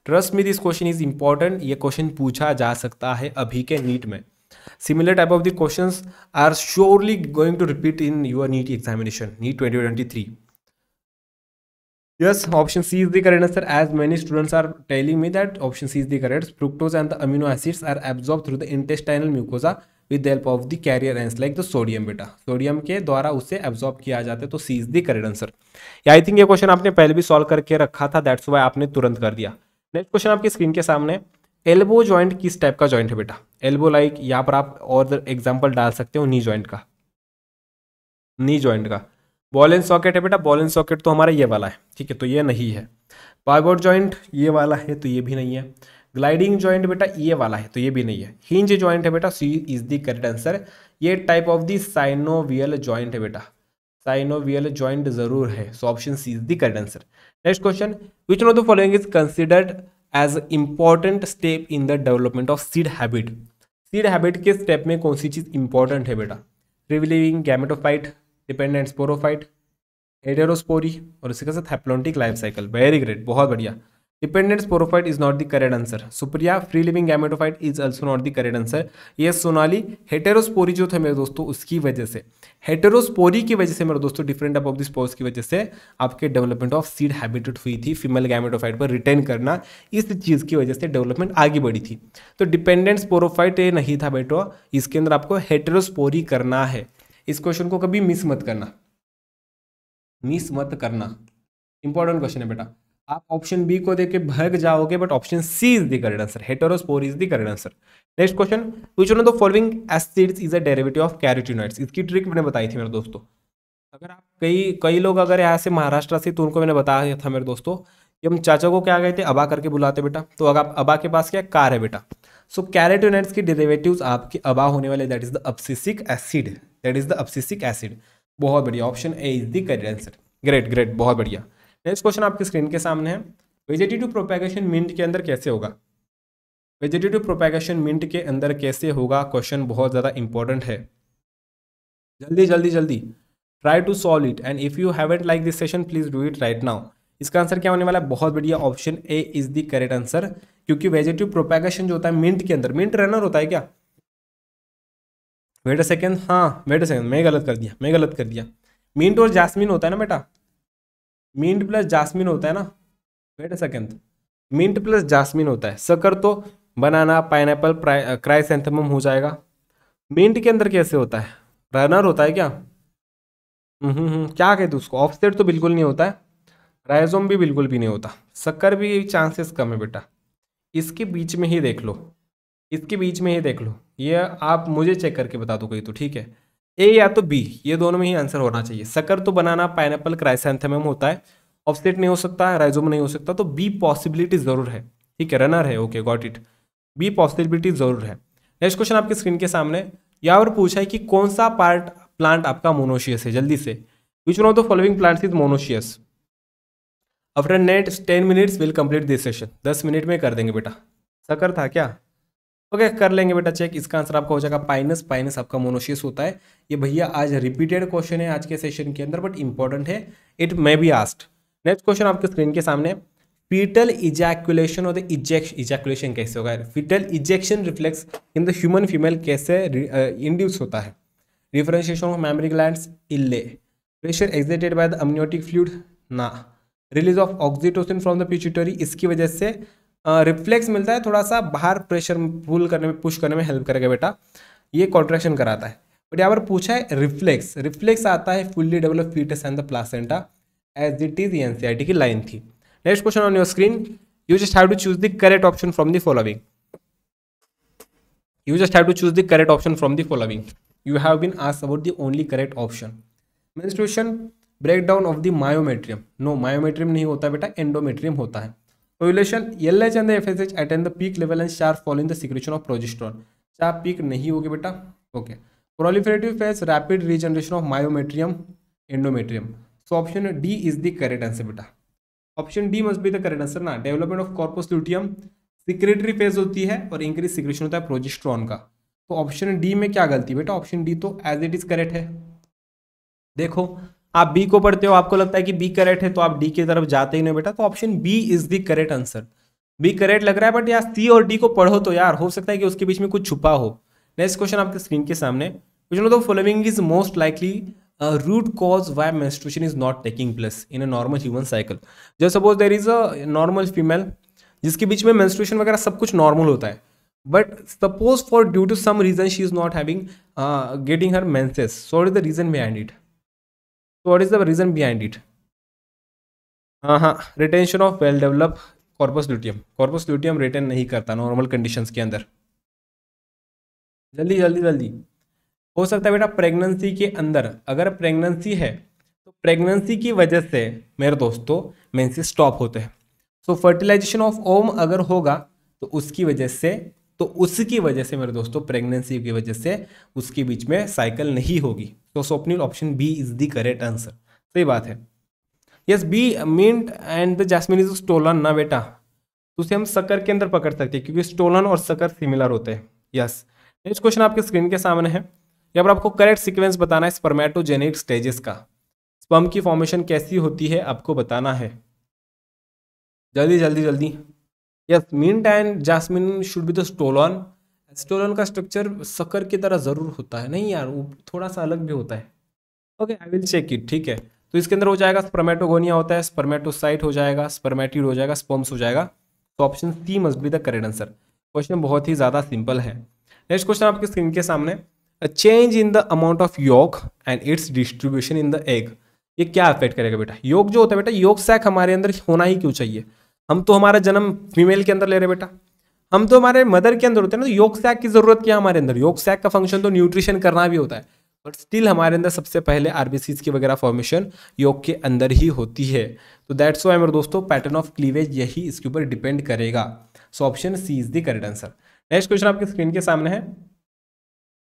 A: trust me this question is important ये क्वेश्चन पूछा जा सकता है अभी के नीट में similar type of the question are surely going to repeat in your NEET examination NEET twenty yes option C is the current answer as many students are telling me that option C is the current fructose and the amino acids are absorb through the intestinal mucosa with the help of the carrier and like the sodium बेटा sodium के द्वारा उसे absorb किया जाता है तो C is the current answer I think ये question आपने पहले भी सॉल्व करके रखा था दैट्स वाई आपने तुरंत कर दिया नेक्स्ट क्वेश्चन आपकी स्क्रीन के सामने एल्बो ज्वाइंट किस टाइप का ज्वाइंट है बेटा एल्बो लाइक यहाँ पर आप और एग्जाम्पल डाल सकते हो नी ज्वाइंट का नी ज्वाइंट का बॉल एंड सॉकेट है बेटा बॉल एंड सॉकेट तो हमारा ये वाला है ठीक है तो ये नहीं है पागोट ज्वाइंट ये वाला है तो ये भी नहीं है ग्लाइडिंग ज्वाइंट बेटा ये वाला है तो ये भी नहीं है हिंज ज्वाइंट है बेटा C is the correct answer ये type of the synovial joint है बेटा साइनोवियल ज्वाइंट जरूर है so option C is the correct answer next question which no the following is considered as important step in the development of seed habit seed habit के step में कौन सी चीज़ important है बेटा free living gametophyte dependent sporophyte heterospory और इसके साथ haplontic life cycle very great बहुत बढ़िया dependent sporophyte is not the correct answer Supriya free living gametophyte is also not the correct answer ये सोनाली हेटेरोस्पोरी जो था मेरे दोस्तों उसकी वजह से हेटेरोस्पोरी की वजह से मेरे दोस्तों different type of the spores की वजह से आपके डेवलपमेंट ऑफ सीड हैबिटेट हुई थी फीमेल गैमेटोफाइट पर रिटेन करना इस चीज़ की वजह से डेवलपमेंट आगे बढ़ी थी तो डिपेंडेंट पोरोफाइट ये नहीं था बेटो इसके अंदर आपको हेटेरोस्पोरी करना है इस क्वेश्चन को कभी मिस मत करना मिस मत करना इंपॉर्टेंट क्वेश्चन है बेटा आप ऑप्शन बी को देके भग जाओगे but option C is the current answer heterospore is the current answer next question which one of the following acids is a derivative of carotenoids इसकी ट्रिक मैंने बताई थी मेरे दोस्तों अगर आप कई कई लोग अगर यहाँ से महाराष्ट्र से तो उनको मैंने बताया था मेरे दोस्तों कि हम चाचा को क्या कहते हैं अबा करके बुलाते बेटा तो अगर आप अबा के पास क्या कार है बेटा सो कैरेटोनेट्स के डेरिवेटिव्स आपके अबा होने वाले that is the abscisic acid that is the abscisic acid बहुत बढ़िया option A is the correct answer great great बहुत बढ़िया नेक्स्ट क्वेश्चन आपके स्क्रीन के सामने है वेजिटेटिव प्रोपेगेशन मिंट के अंदर कैसे होगा वेजिटेटिव प्रोपेगेशन मिंट के अंदर कैसे होगा क्वेश्चन बहुत ज़्यादा इंपॉर्टेंट है जल्दी जल्दी जल्दी try to solve it and if you haven't like this session please do it right now इसका आंसर क्या होने वाला है बहुत बढ़िया option A is the correct answer क्योंकि वेजिटेटिव प्रोपेगेशन जो होता है मिंट के अंदर मिंट रनर होता है क्या वेट अ सेकेंड हाँ वेट अ सेकेंड मैं गलत कर दिया मैं गलत कर दिया मिंट और जासमिन होता है ना बेटा मिंट प्लस जासमिन होता है ना wait second mint plus jasmine होता है सकर तो बनाना पाइन एप्पल क्राइसेंथम हो जाएगा मिंट के अंदर कैसे होता है रनर होता है क्या हम्म, हम्म, हम्म। क्या कहते तो उसको ऑफसेट तो बिल्कुल नहीं होता है राइजोम भी बिल्कुल भी नहीं होता शक्कर भी चांसेस कम है बेटा इसके बीच में ही देख लो इसके बीच में ही देख लो ये आप मुझे चेक करके बता दो कहीं तो ठीक है ए या तो बी ये दोनों में ही आंसर होना चाहिए सकर तो बनाना पाइन एप्पल क्राइसेंथेम होता है ऑफसेट नहीं हो सकता है राइजोम नहीं हो सकता तो बी पॉसिबिलिटी जरूर है ठीक है रनर है okay got it B possibility जरूर है नेक्स्ट क्वेश्चन आपकी स्क्रीन के सामने या और पूछा है कि कौन सा पार्ट प्लांट आपका मोनोशियस है जल्दी से which one of the following plants is monoecious after next ten minutes will complete this session दस मिनट में कर देंगे बेटा सकर था क्या ओके okay, कर लेंगे बेटा चेक इसका आंसर आपका हो जाएगा पाइनस पाइनस आपका मोनोशियस होता है ये भैया आज रिपीटेड क्वेश्चन है आज के सेशन के अंदर बट इंपॉर्टेंट है it may be asked next question आपके स्क्रीन के सामने फिटल इजैक्युलेशन और इजेक्श इजैक्युलेशन कैसे होगा foetal ejection reflex in the human female कैसे इंड्यूस uh, होता है डिफ्रेंशिएशन ऑफ मेमरी ग्लैंड इले pressure exerted by the amniotic fluid ना release of oxytocin from the pituitary इसकी वजह से रिफ्लेक्स मिलता है थोड़ा सा बाहर प्रेशर पुल करने में पुश करने में हेल्प करेगा बेटा ये कॉन्ट्रेक्शन कराता है बट यहाँ पर पूछा है रिफ्लेक्स रिफ्लेक्स आता है fully develop foetus and the placenta as it is an की लाइन थी next question on your screen you just have to choose the correct option from the following you just have to choose the correct option from the following you have been been about the only correct option menstruation break down of the myometrium no myometrium नहीं होता बेटा endometrium होता है ovulation L H and F S H attain the peak level and start following the secretion of progesterone चार peak नहीं होगी बेटा okay proliferative phase rapid regeneration of myometrium endometrium so option D is the correct answer बेटा option D must be the correct answer ना development of corpus luteum secretory phase होती है और increase secretion होता है प्रोजिस्ट्रॉन का तो ऑप्शन डी में क्या गलती बेटा ऑप्शन डी तो एज इट इज करेक्ट है देखो आप बी को पढ़ते हो आपको लगता है कि बी करेक्ट है तो आप डी की तरफ जाते ही नहीं बेटा तो option B is the correct answer B correct लग रहा है बट यार सी और डी को पढ़ो तो यार हो सकता है कि उसके बीच में कुछ छुपा हो नेक्स्ट क्वेश्चन आपके स्क्रीन के सामने क्वेश्चन तो following is most likely root cause why menstruation is not taking place in a normal human cycle जो suppose there is a normal female जिसके बीच में मेंस्ट्रुएशन वगैरह सब कुछ नॉर्मल होता है but suppose for due to some reason she is not having getting her menses so is the reason behind it so what is the reason behind it हाँ हाँ retention of well develop corpus luteum corpus luteum retain नहीं करता normal conditions के अंदर जल्दी जल्दी जल्दी हो सकता है बेटा प्रेगनेंसी के अंदर अगर प्रेगनेंसी है तो प्रेगनेंसी की वजह से मेरे दोस्तों मेन्सिस स्टॉप होते हैं सो फर्टिलाइजेशन ऑफ ओम अगर होगा तो उसकी वजह से तो उसकी वजह से मेरे दोस्तों प्रेगनेंसी की वजह से उसके बीच में साइकिल नहीं होगी तो Swapnil option B is the correct answer सही बात है yes B mint and the jasmine is stolon ना बेटा उसे हम सकर के अंदर पकड़ सकते हैं क्योंकि स्टोलन और सकर सिमिलर होते हैं यस नेक्स्ट क्वेश्चन आपके स्क्रीन के सामने है यहाँ पर आपको करेक्ट सीक्वेंस बताना है स्पर्मेटोजेनिक स्टेजेस का स्पम की फॉर्मेशन कैसी होती है आपको बताना है जल्दी जल्दी जल्दी yes mint and jasmine should be the stolon stolon का स्ट्रक्चर सकर की तरह ज़रूर होता है नहीं यार वो थोड़ा सा अलग भी होता है okay I will check it ठीक है तो इसके अंदर हो जाएगा स्पर्मेटोगोनिया होता है स्पर्मेटोसाइट हो जाएगा स्पर्मेटिड हो जाएगा स्पर्म्स हो जाएगा तो option C must be the correct answer question बहुत ही ज़्यादा सिंपल है नेक्स्ट क्वेश्चन आपके स्क्रीन के सामने change in the amount of yolk and its distribution in the egg ये क्या अफेक्ट करेगा बेटा योग जो होता है बेटा योग सैक हमारे अंदर होना ही क्यों चाहिए हम तो हमारा जन्म फीमेल के अंदर ले रहे बेटा हम तो हमारे मदर के अंदर होते हैं ना तो योग सैक की जरूरत क्या हमारे अंदर योग सैक का फंक्शन तो न्यूट्रिशन करना भी होता है बट स्टिल हमारे अंदर सबसे पहले आरबीसी की वगैरह फॉर्मेशन योग के अंदर ही होती है तो दैट्स वाई मेरे दोस्तों पैटर्न ऑफ क्लीवेज यही इसके ऊपर डिपेंड करेगा so option C is the correct answer next question आपके स्क्रीन के सामने है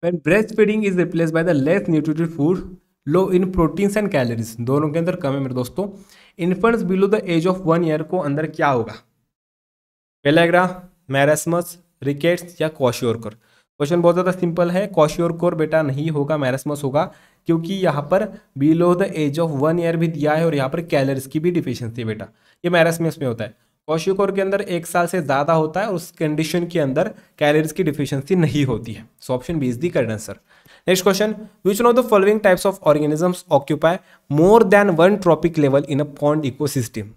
A: when breastfeeding is replaced by the less nutritive food low in proteins and calories दोनों के अंदर कम है मेरे दोस्तों infants below the age of one year को अंदर क्या होगा पेलेग्रा मैरसमस रिकेट्स या कॉश्योरकर क्वेश्चन बहुत ज़्यादा सिंपल है कॉशियोरकोर बेटा नहीं होगा मैरसमस होगा क्योंकि यहाँ पर below the age of one year भी दिया है और यहाँ पर कैलरीज की भी डिफिशियंसी बेटा ये मैरसमस में होता है कॉशियोकोर के अंदर एक साल से ज़्यादा होता है और उस कंडीशन के अंदर कैलरीज की डिफिशियंसी नहीं होती है so option B is the current answer next question which no the following types of organisms occupy more than one trophic level in a pond ecosystem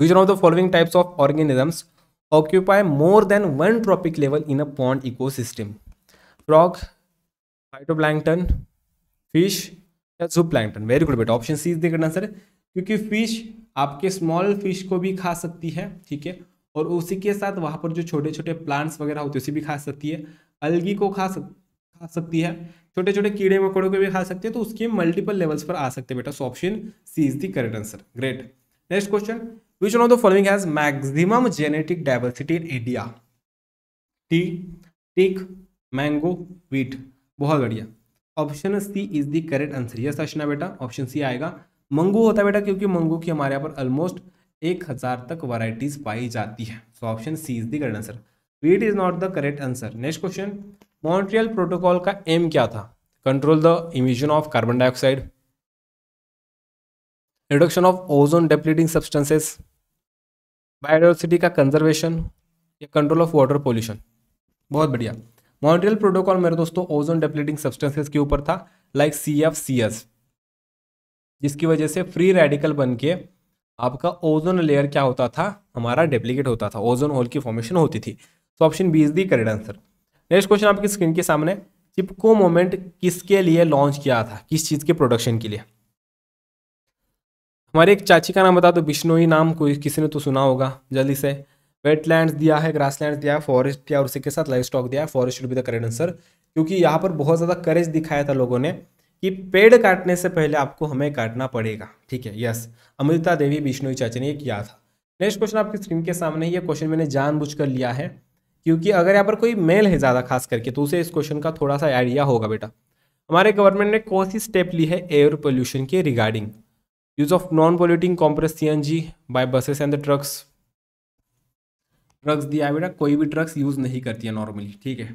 A: which no the following types of organisms occupy more than one trophic level in a pond ecosystem frog phytoplankton fish या zooplankton very good बेटा option C is the correct answer क्योंकि fish आपके small fish को भी खा सकती है ठीक है और उसी के साथ वहाँ पर जो छोटे छोटे प्लांट्स वगैरह होते हैं उसे भी खा सकती है अलगी को खा सक खा सकती है छोटे छोटे कीड़े मकोड़ों को भी खा सकती है तो उसके मल्टीपल लेवल्स पर आ सकते हैं बेटा so option C is the correct answer great next question which one of the following has maximum genetic diversity in India tea teak mango wheat बहुत बढ़िया option C is the correct answer yes Ashna बेटा option C आएगा मंगू होता है बेटा क्योंकि मंगू की हमारे यहाँ पर ऑलमोस्ट एक हज़ार तक वैरायटीज पाई जाती है so option C is the correct answer wheat is not the correct answer next question Montreal protocol का एम क्या था control the emission of carbon dioxide reduction of ozone depleting substances biodiversity का conservation या control of water pollution बहुत बढ़िया Montreal protocol मेरे दोस्तों ozone depleting substances के ऊपर था like C F C S जिसकी वजह से फ्री रेडिकल बन के आपका ओजोन लेयर क्या होता था हमारा डेप्लीकेट होता था ओजोन होल की फॉर्मेशन होती थी तो option B is the correct answer next question आपकी स्क्रीन के सामने चिपको मोमेंट किसके लिए लॉन्च किया था किस चीज़ के प्रोडक्शन के लिए हमारे एक चाची का नाम बता दो बिश्नोई नाम कोई किसी ने तो सुना होगा जल्दी से वेटलैंड्स दिया है ग्रासलैंड्स दिया है फॉरेस्ट दिया और उसी के साथ लाइफ स्टॉक दिया है forest should be the correct answer क्योंकि यहाँ पर बहुत ज़्यादा करेज दिखाया था लोगों ने कि पेड़ काटने से पहले आपको हमें काटना पड़ेगा ठीक है यस अमृता देवी बिश्नोई चाची ने किया था नेक्स्ट क्वेश्चन आपकी स्क्रीन के सामने ये क्वेश्चन मैंने जानबूझकर लिया है क्योंकि अगर यहाँ पर कोई मेल है ज़्यादा खास करके तो उसे इस क्वेश्चन का थोड़ा सा आइडिया होगा बेटा हमारे गवर्नमेंट ने कौन सी स्टेप ली है एयर पोल्यूशन के regarding use of non polluting compress C N G by buses and the trucks drugs दिया है बेटा कोई भी ड्रग्स यूज़ नहीं करती है नॉर्मली ठीक है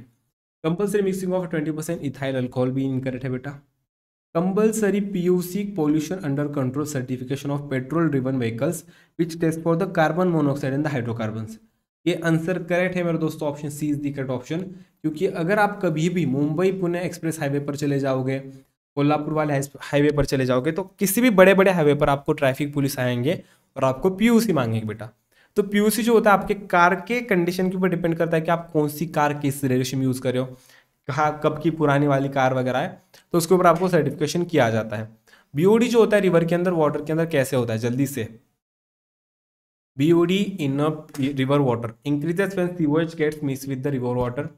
A: compulsory mixing of twenty percent ethyl alcohol भी इनकरेक्ट है बेटा compulsory PUC pollution under control certification of petrol driven vehicles which test for the carbon monoxide and the hydrocarbons ये आंसर करेक्ट है मेरे दोस्तों option C is the correct option क्योंकि अगर आप कभी भी मुंबई पुणे एक्सप्रेस हाईवे पर चले जाओगे कोल्हापुर वाले हाईवे पर चले जाओगे तो किसी भी बड़े बड़े हाईवे पर आपको ट्रैफिक पुलिस आएंगे और आपको पीयूसी मांगेंगे बेटा तो पीयूसी जो होता है आपके कार के कंडीशन के ऊपर डिपेंड करता है कि आप कौन सी कार किस रेशन में यूज़ कर रहे हो कहा कब की पुरानी वाली कार वगैरह है तो उसके ऊपर आपको सर्टिफिकेशन किया जाता है बीओडी जो होता है रिवर के अंदर वाटर के अंदर कैसे होता है जल्दी से BOD in a river water increases when sewage gets mixed with the river water,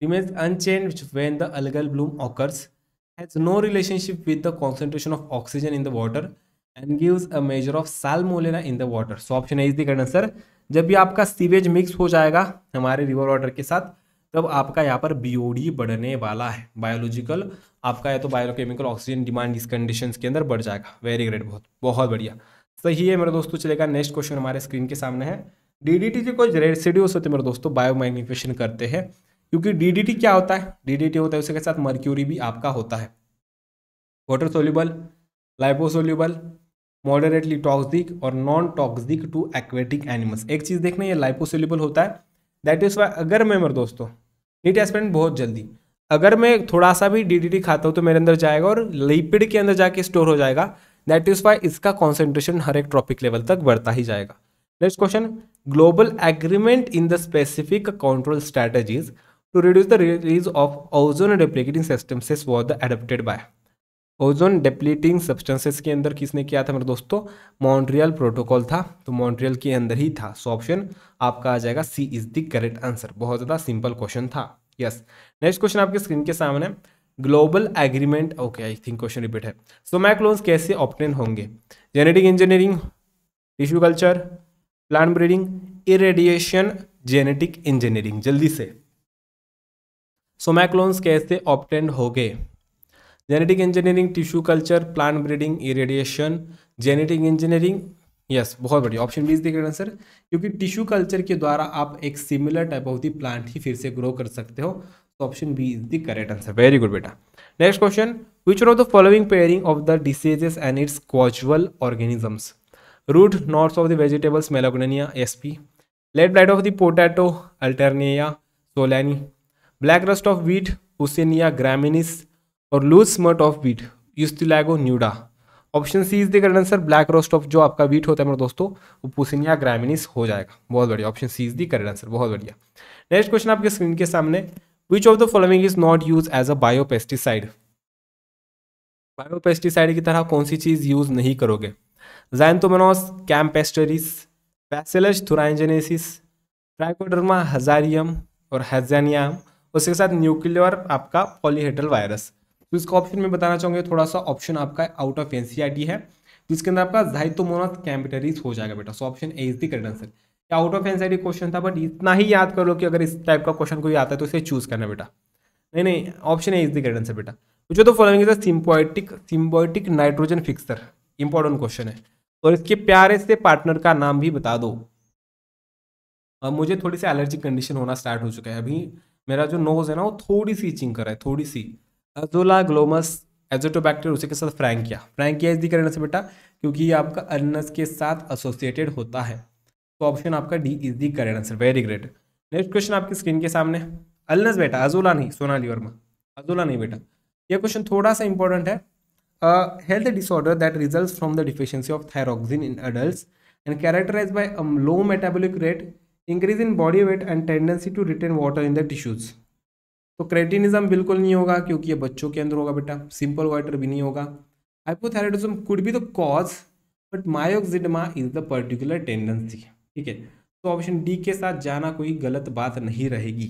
A: remains unchanged when the algal bloom occurs, has no relationship with the concentration of oxygen in the water, and gives a measure of salmonella in the water. So option A is the correct answer. जब भी आपका sewage mix हो जाएगा हमारे river water के साथ तब आपका यहाँ पर बीओडी बढ़ने वाला है बायोलॉजिकल आपका या तो बायोकेमिकल ऑक्सीजन डिमांड इस कंडीशंस के अंदर बढ़ जाएगा वेरी ग्रेट बहुत बहुत बढ़िया सही तो है मेरे दोस्तों चलेगा नेक्स्ट क्वेश्चन हमारे स्क्रीन के सामने है डीडीटी के कुछ रेसिड्यूस होते हैं मेरे दोस्तों बायोमैग्निफिकेशन करते हैं क्योंकि डीडीटी क्या होता है डीडीटी होता है उसके साथ मर्क्यूरी भी आपका होता है water soluble liposoluble moderately toxic और non toxic to aquatic animals एक चीज़ देखना ये लाइपोसोल्यूबल होता है दैट इज़ वाई अगर मैं मेरे दोस्तों नीट एस्पेंट बहुत जल्दी अगर मैं थोड़ा सा भी डीडीटी खाता हूँ तो मेरे अंदर जाएगा और लिपिड के अंदर जाके स्टोर हो जाएगा दैट इज वाई इसका कॉन्सेंट्रेशन हर एक ट्रॉपिक लेवल तक बढ़ता ही जाएगा next question global agreement in the specific control strategies to reduce the release of ozone depleting systems were the adapted by ozone depleting substances के अंदर किसने किया था मेरे दोस्तों मॉन्ट्रियल प्रोटोकॉल था तो मॉन्ट्रियल के अंदर ही था सो so ऑप्शन आपका आ जाएगा सी इज द करेक्ट आंसर बहुत ज़्यादा सिंपल क्वेश्चन था यस नेक्स्ट क्वेश्चन आपके स्क्रीन के सामने global agreement okay I think question repeat है सोमैक so, लोन्स कैसे ऑप्टेन होंगे genetic engineering tissue culture plant breeding irradiation genetic engineering जल्दी से सोमैक लोन्स कैसे ऑप्टेन हो गए genetic engineering tissue culture plant breeding irradiation genetic engineering yes बहुत बढ़िया ऑप्शन बीज देख रहे हैं सर क्योंकि टिश्यू कल्चर के द्वारा आप एक similar type of the plant ही फिर से ग्रो कर सकते हो option B is the correct answer very good बेटा next question which are the following pairing of the diseases and its causal organisms root rot of the vegetables Meloidogyne S P late blight of the potato Alternaria solani black rust of wheat उसेनिया graminis और loose smut of wheat Ustilago nuda option C is the correct answer black rust of जो आपका wheat होता है मेरे दोस्तों वो पुसिनिया ग्रामिनिस हो जाएगा बहुत बढ़िया option C is the correct answer बहुत बढ़िया नेक्स्ट क्वेश्चन आपके स्क्रीन के सामने which of the following is not use as a biopesticide biopesticide की तरह कौन सी चीज़ यूज नहीं करोगे जैनतोमनोस कैम्पेस्टरिस पैसेलस थुराइजेनेसिस ट्राइकोडर्मा हजारियम और हेजानियाम उसके साथ न्यूक्लियर आपका पॉलीहेड्रल वायरस तो इसका ऑप्शन में बताना चाहूँगे थोड़ा सा ऑप्शन आपका आउट ऑफ एनसीईआरटी है जिसके अंदर आपका जाइतोमोनस कैम्पिटरीज हो जाएगा बेटा so option A is the correct answer out of NCERT question था बट इतना ही याद कर लो कि अगर इस टाइप का क्वेश्चन कोई आता है तो इसे चूज करना बेटा नहीं नहीं ऑप्शन है इज द ग्रेट आंसर बेटा पूछो तो following is a nitrogen fixer important question है और इसके प्यारे से पार्टनर का नाम भी बता दो और मुझे थोड़ी सी एलर्जी कंडीशन होना स्टार्ट हो चुका है अभी मेरा जो नोज है ना वो थोड़ी सी इचिंग कर रहा है थोड़ी सी अजोला ग्लोमस एजोटोबैक्टीरिया उसी के साथ फ्रैंकिया फ्रैंकिया इस दी करने बेटा क्योंकि ये आपका अनस के साथ एसोसिएटेड होता है तो ऑप्शन आपका D is the correct answer very great next question आपकी स्क्रीन के सामने अलनस बेटा अजोला नहीं सोनाली वर्मा अजोला नहीं बेटा यह क्वेश्चन थोड़ा सा इंपॉर्टेंट है health disorder that result from the deficiency of thyroxine in adult and characterize by low metabolic rate increase in body weight and tendency to retain water in the tissues तो cretinism बिल्कुल नहीं होगा क्योंकि ये बच्चों के अंदर होगा बेटा सिंपल वाटर भी नहीं होगा hypothyroidism could be the cause but myxoedema is the particular tendency ठीक है तो ऑप्शन डी के साथ जाना कोई गलत बात नहीं रहेगी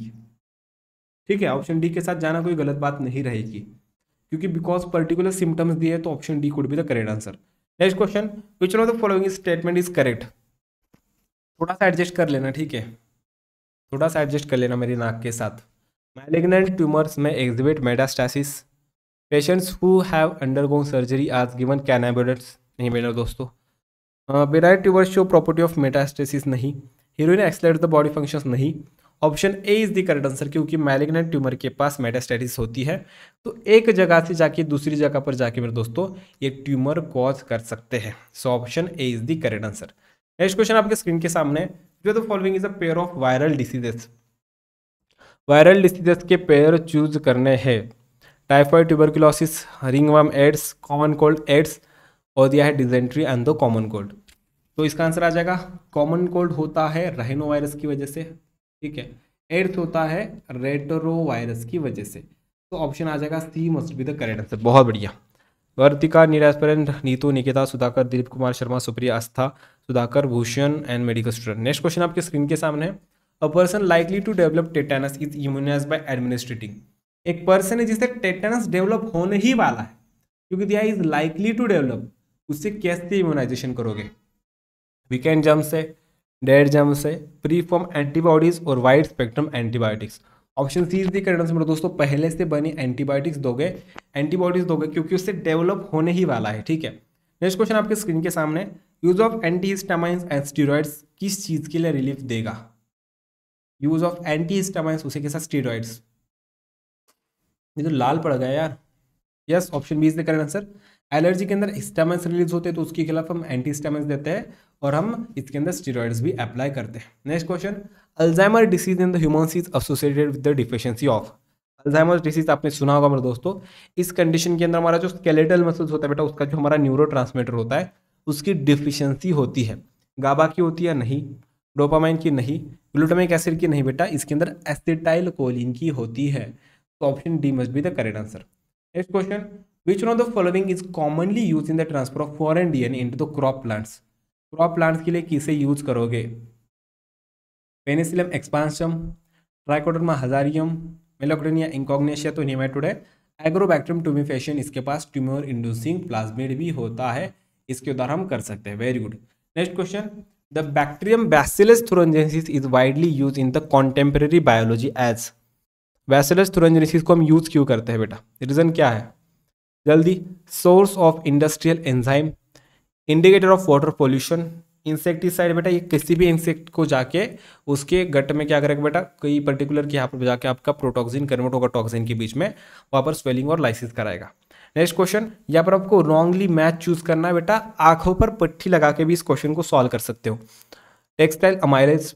A: ठीक है ऑप्शन डी के साथ जाना कोई गलत बात नहीं रहेगी क्योंकि बिकॉज पर्टिकुलर सिम्टम्स दिए तो option D could be the correct answer next question which of the following statement is correct थोड़ा सा एडजस्ट कर लेना ठीक है थोड़ा सा एडजस्ट कर लेना मेरी नाक के साथ malignant tumours may exhibit metastasis patients who have undergone surgery are given cannabinoids नहीं मेरा दोस्तों बेराइट tumour show property of metastasis नहीं heroin accelerate the body functions नहीं option A is the correct answer क्योंकि मैलिग्नेट ट्यूमर के पास metastasis होती है तो एक जगह से जाके दूसरी जगह पर जाके मेरे दोस्तों ये ट्यूमर कॉज कर सकते हैं so option A is the correct answer next question आपके स्क्रीन के सामने जो the following is a pair of viral diseases viral diseases के पेयर चूज करने हैं typhoid tuberculosis ringworm AIDS common cold AIDS और दिया है dysentery and the common cold तो इसका आंसर आ जाएगा कॉमन कोल्ड होता है रहनो वायरस की वजह से ठीक है एड्थ होता है रेटरो वायरस की वजह से तो ऑप्शन आ जाएगा C must be the correct answer बहुत बढ़िया वर्तिका निरास्परन Neetu Nikita Sudhakar Dilip Kumar Sharma Supriya Aastha Sudhakar Bhushan and medical student next question आपके स्क्रीन के सामने है a person likely to develop tetanus is immunise by administering एक पर्सन है जिसे टेटानस डेवलप होने ही वाला है क्योंकि दिया इज लाइकली टू डेवलप उससे कैसे इम्यूनाइजेशन करोगे वीकेंड जम्प से डेड जम्प से प्री फॉर्म एंटीबॉडीज़ और wide spectrum antibiotics option C is the correct मेरे दोस्तों पहले से बनी एंटीबायोटिक्स दोगे एंटीबॉडीज़ दोगे क्योंकि उससे डेवलप होने ही वाला है ठीक है नेक्स्ट क्वेश्चन आपके स्क्रीन के सामने use of antihistamines and steroids किस चीज़ के लिए रिलीफ देगा यूज ऑफ एंटीहिस्टामाइंस उसी के साथ स्टीरोइड्स ये तो लाल पड़ गया यार yes option B is the correct answer allergy के अंदर हिस्टामाइंस रिलीज होते हैं तो उसके खिलाफ हम एंटी हिस्टामाइंस देते हैं और हम इसके अंदर स्टीरोइड्स भी अप्लाई करते हैं next question Alzheimer disease in the human is associated with the deficiency of Alzheimer disease आपने सुना होगा मेरे दोस्तों इस कंडीशन के अंदर हमारा जो स्केलेटल मसल्स होता है बेटा उसका जो हमारा न्यूरो होता है उसकी डिफिशियंसी होती है गाबा की होती है नहीं डोपामाइन की नहीं ग्लूटामिक एसिड की नहीं बेटा इसके अंदर एसिटाइल कोलिन की होती है तो option D must be the correct answer next question which one of the following is commonly use in the transfer of foreign DNA into the crop plants crop plants के लिए किसे use करोगे penicillium एक्सपांसम trichoderma हजारियम मेलोक्रेनिया इंकॉग्नेशिया तो nematode है एग्रोबैक्ट्रम टूमिफेशन इसके पास tumour inducing plasmid भी होता है इसके उदाहरण हम कर सकते हैं very good next question the bacterium Bacillus thuringiensis is widely use in the contemporary biology as Bacillus thuringiensis को हम यूज क्यों करते हैं बेटा रीजन क्या है जल्दी source of industrial enzyme indicator of water pollution insecticide बेटा ये किसी भी इंसेक्ट को जाके उसके गट में क्या करेगा बेटा कई पर्टिकुलर यहाँ पर जाके आपका प्रोटॉक्सिन टॉक्सिन के बीच में वहाँ पर स्वेलिंग और लाइसिस कराएगा नेक्स्ट क्वेश्चन यहाँ पर आपको रॉन्गली मैच चूज करना है बेटा आंखों पर पट्टी लगा के भी इस क्वेश्चन को सॉल्व कर सकते हो टेक्सटाइल अमाइलेज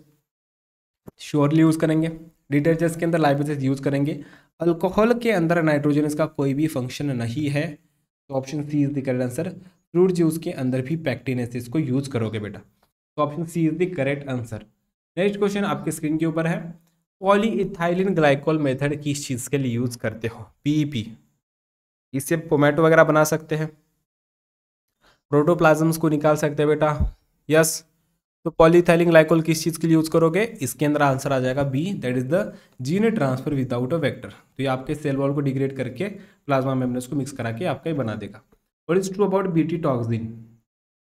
A: श्योरली यूज करेंगे डिटर्जेंट्स के अंदर लाइब्रेजेस यूज करेंगे अल्कोहल के अंदर नाइट्रोजन का कोई भी फंक्शन नहीं है तो option C is the correct answer fruit juice के अंदर भी पैक्टिनेसिस को यूज करोगे बेटा तो option C is the correct answer next question आपके स्क्रीन के ऊपर है पॉलीइथाइलिन ग्लाइकोल मेथड किस चीज़ के लिए यूज़ करते हो पीपी इससे पोमेटो वगैरह बना सकते हैं प्रोटोप्लाजम्स को निकाल सकते हैं बेटा यस तो पॉलीथाइलिन ग्लाइकोल किस चीज़ के लिए यूज़ करोगे इसके अंदर आंसर आ जाएगा B that is the gene transfer without a vector तो ये आपके सेल वॉल को डिग्रेड करके प्लाज्मा मेम्ब्रेन को मिक्स करा के आपका ही बना देगा what is true about bt toxin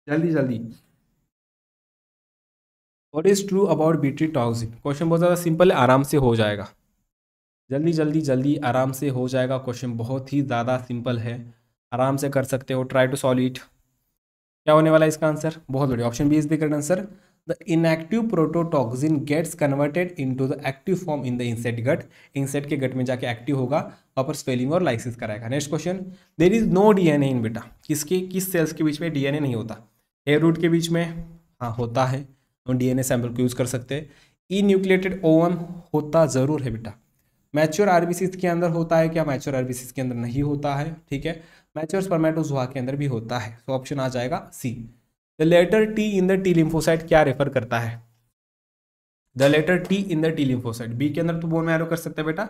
A: जल्दी जल्दी what is true about BT toxin question बहुत ज़्यादा सिंपल है आराम से हो जाएगा जल्दी जल्दी जल्दी आराम से हो जाएगा क्वेश्चन बहुत ही ज़्यादा सिंपल है आराम से कर सकते हो ट्राई टू सॉल्व इट क्या होने वाला है इसका आंसर बहुत बढ़िया option B is the correct answer the inactive prototoxin gets converted into the active form in the insect gut insect के गट में जाके एक्टिव होगा वहाँ पर स्पेलिंग और लाइसिस कराएगा next question there is no D DNA in बेटा किसके किस सेल्स के बीच में डीएनए नहीं होता ए रूट के बीच में हाँ होता है हम डीएनए सैंपल को यूज़ कर सकते हैं ई न्यूक्लिएटेड ओवन होता ज़रूर है बेटा मैच्योर आरबीसीज के अंदर होता है क्या मैच्योर आरबीसीज के अंदर नहीं होता है ठीक है मैच्योर स्पर्मेटोजोआ के अंदर भी होता है तो ऑप्शन आ जाएगा C the letter T in the T lymphocyte क्या रेफर करता है the letter T in the T lymphocyte B के अंदर तो बोन मैरो कर सकते हैं बेटा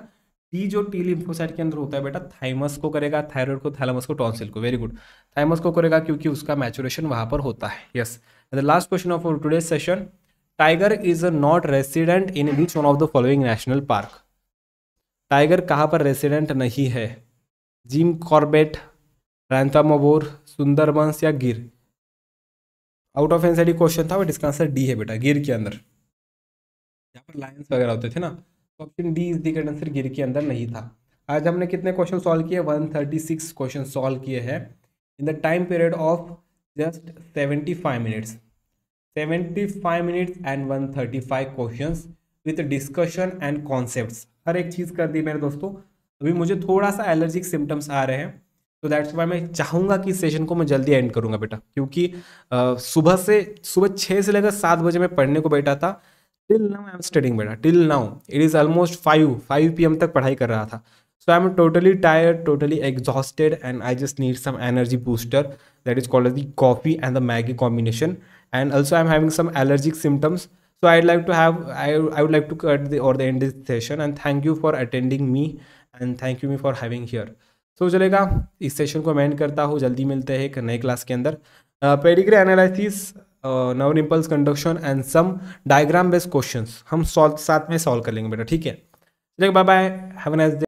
A: टी जो टी लिम्फोसाइट के अंदर होता है बेटा थाइमस को करेगा थायराइड को थैलमस को टॉन्सिल को वेरी गुड थाइमस को करेगा क्योंकि उसका मैचुरेशन वहां पर होता है yes the last question of today session tiger is not resident in which one of the following national park tiger कहाँ पर रेसिडेंट नहीं है जिम कॉर्बेट रैंथामोबोर सुंदरबंस या Gir out of NCERT question था बट इसका आंसर डी है बेटा गिर के अंदर यहाँ पर लाइन्स वगैरह होते थे ना तो option D is the answer Gir के अंदर नहीं था आज हमने कितने क्वेश्चन सॉल्व किए 136 क्वेश्चन सॉल्व किए हैं in the time period of just 75 minutes 75 minutes and 135 questions with discussion and concepts हर एक चीज़ कर दी मेरे दोस्तों अभी मुझे थोड़ा सा एलर्जिक सिम्टम्स आ रहे हैं तो दैट्स वाई मैं चाहूँगा कि सेशन को मैं जल्दी एंड करूँगा बेटा क्योंकि सुबह से सुबह छः से लेकर सात बजे मैं पढ़ने को बैठा था till now I am studying बेटा till now it is almost five five P तक पढ़ाई कर रहा था so I am totally tired totally exhausted and I just need some energy booster that is called the coffee and the Maggi combination and also I am having some allergic symptoms so I like to have I I would like to cut the और the end session and thank you for attending me and thank you me for having here so चलेगा इस session को मैं and करता हूँ जल्दी मिलते हैं एक नए क्लास के अंदर pedigree analysis nerve impulse conduction and some diagram based questions हम सॉल्व साथ में सॉल्व कर लेंगे बेटा ठीक है चलिए bye bye have nice day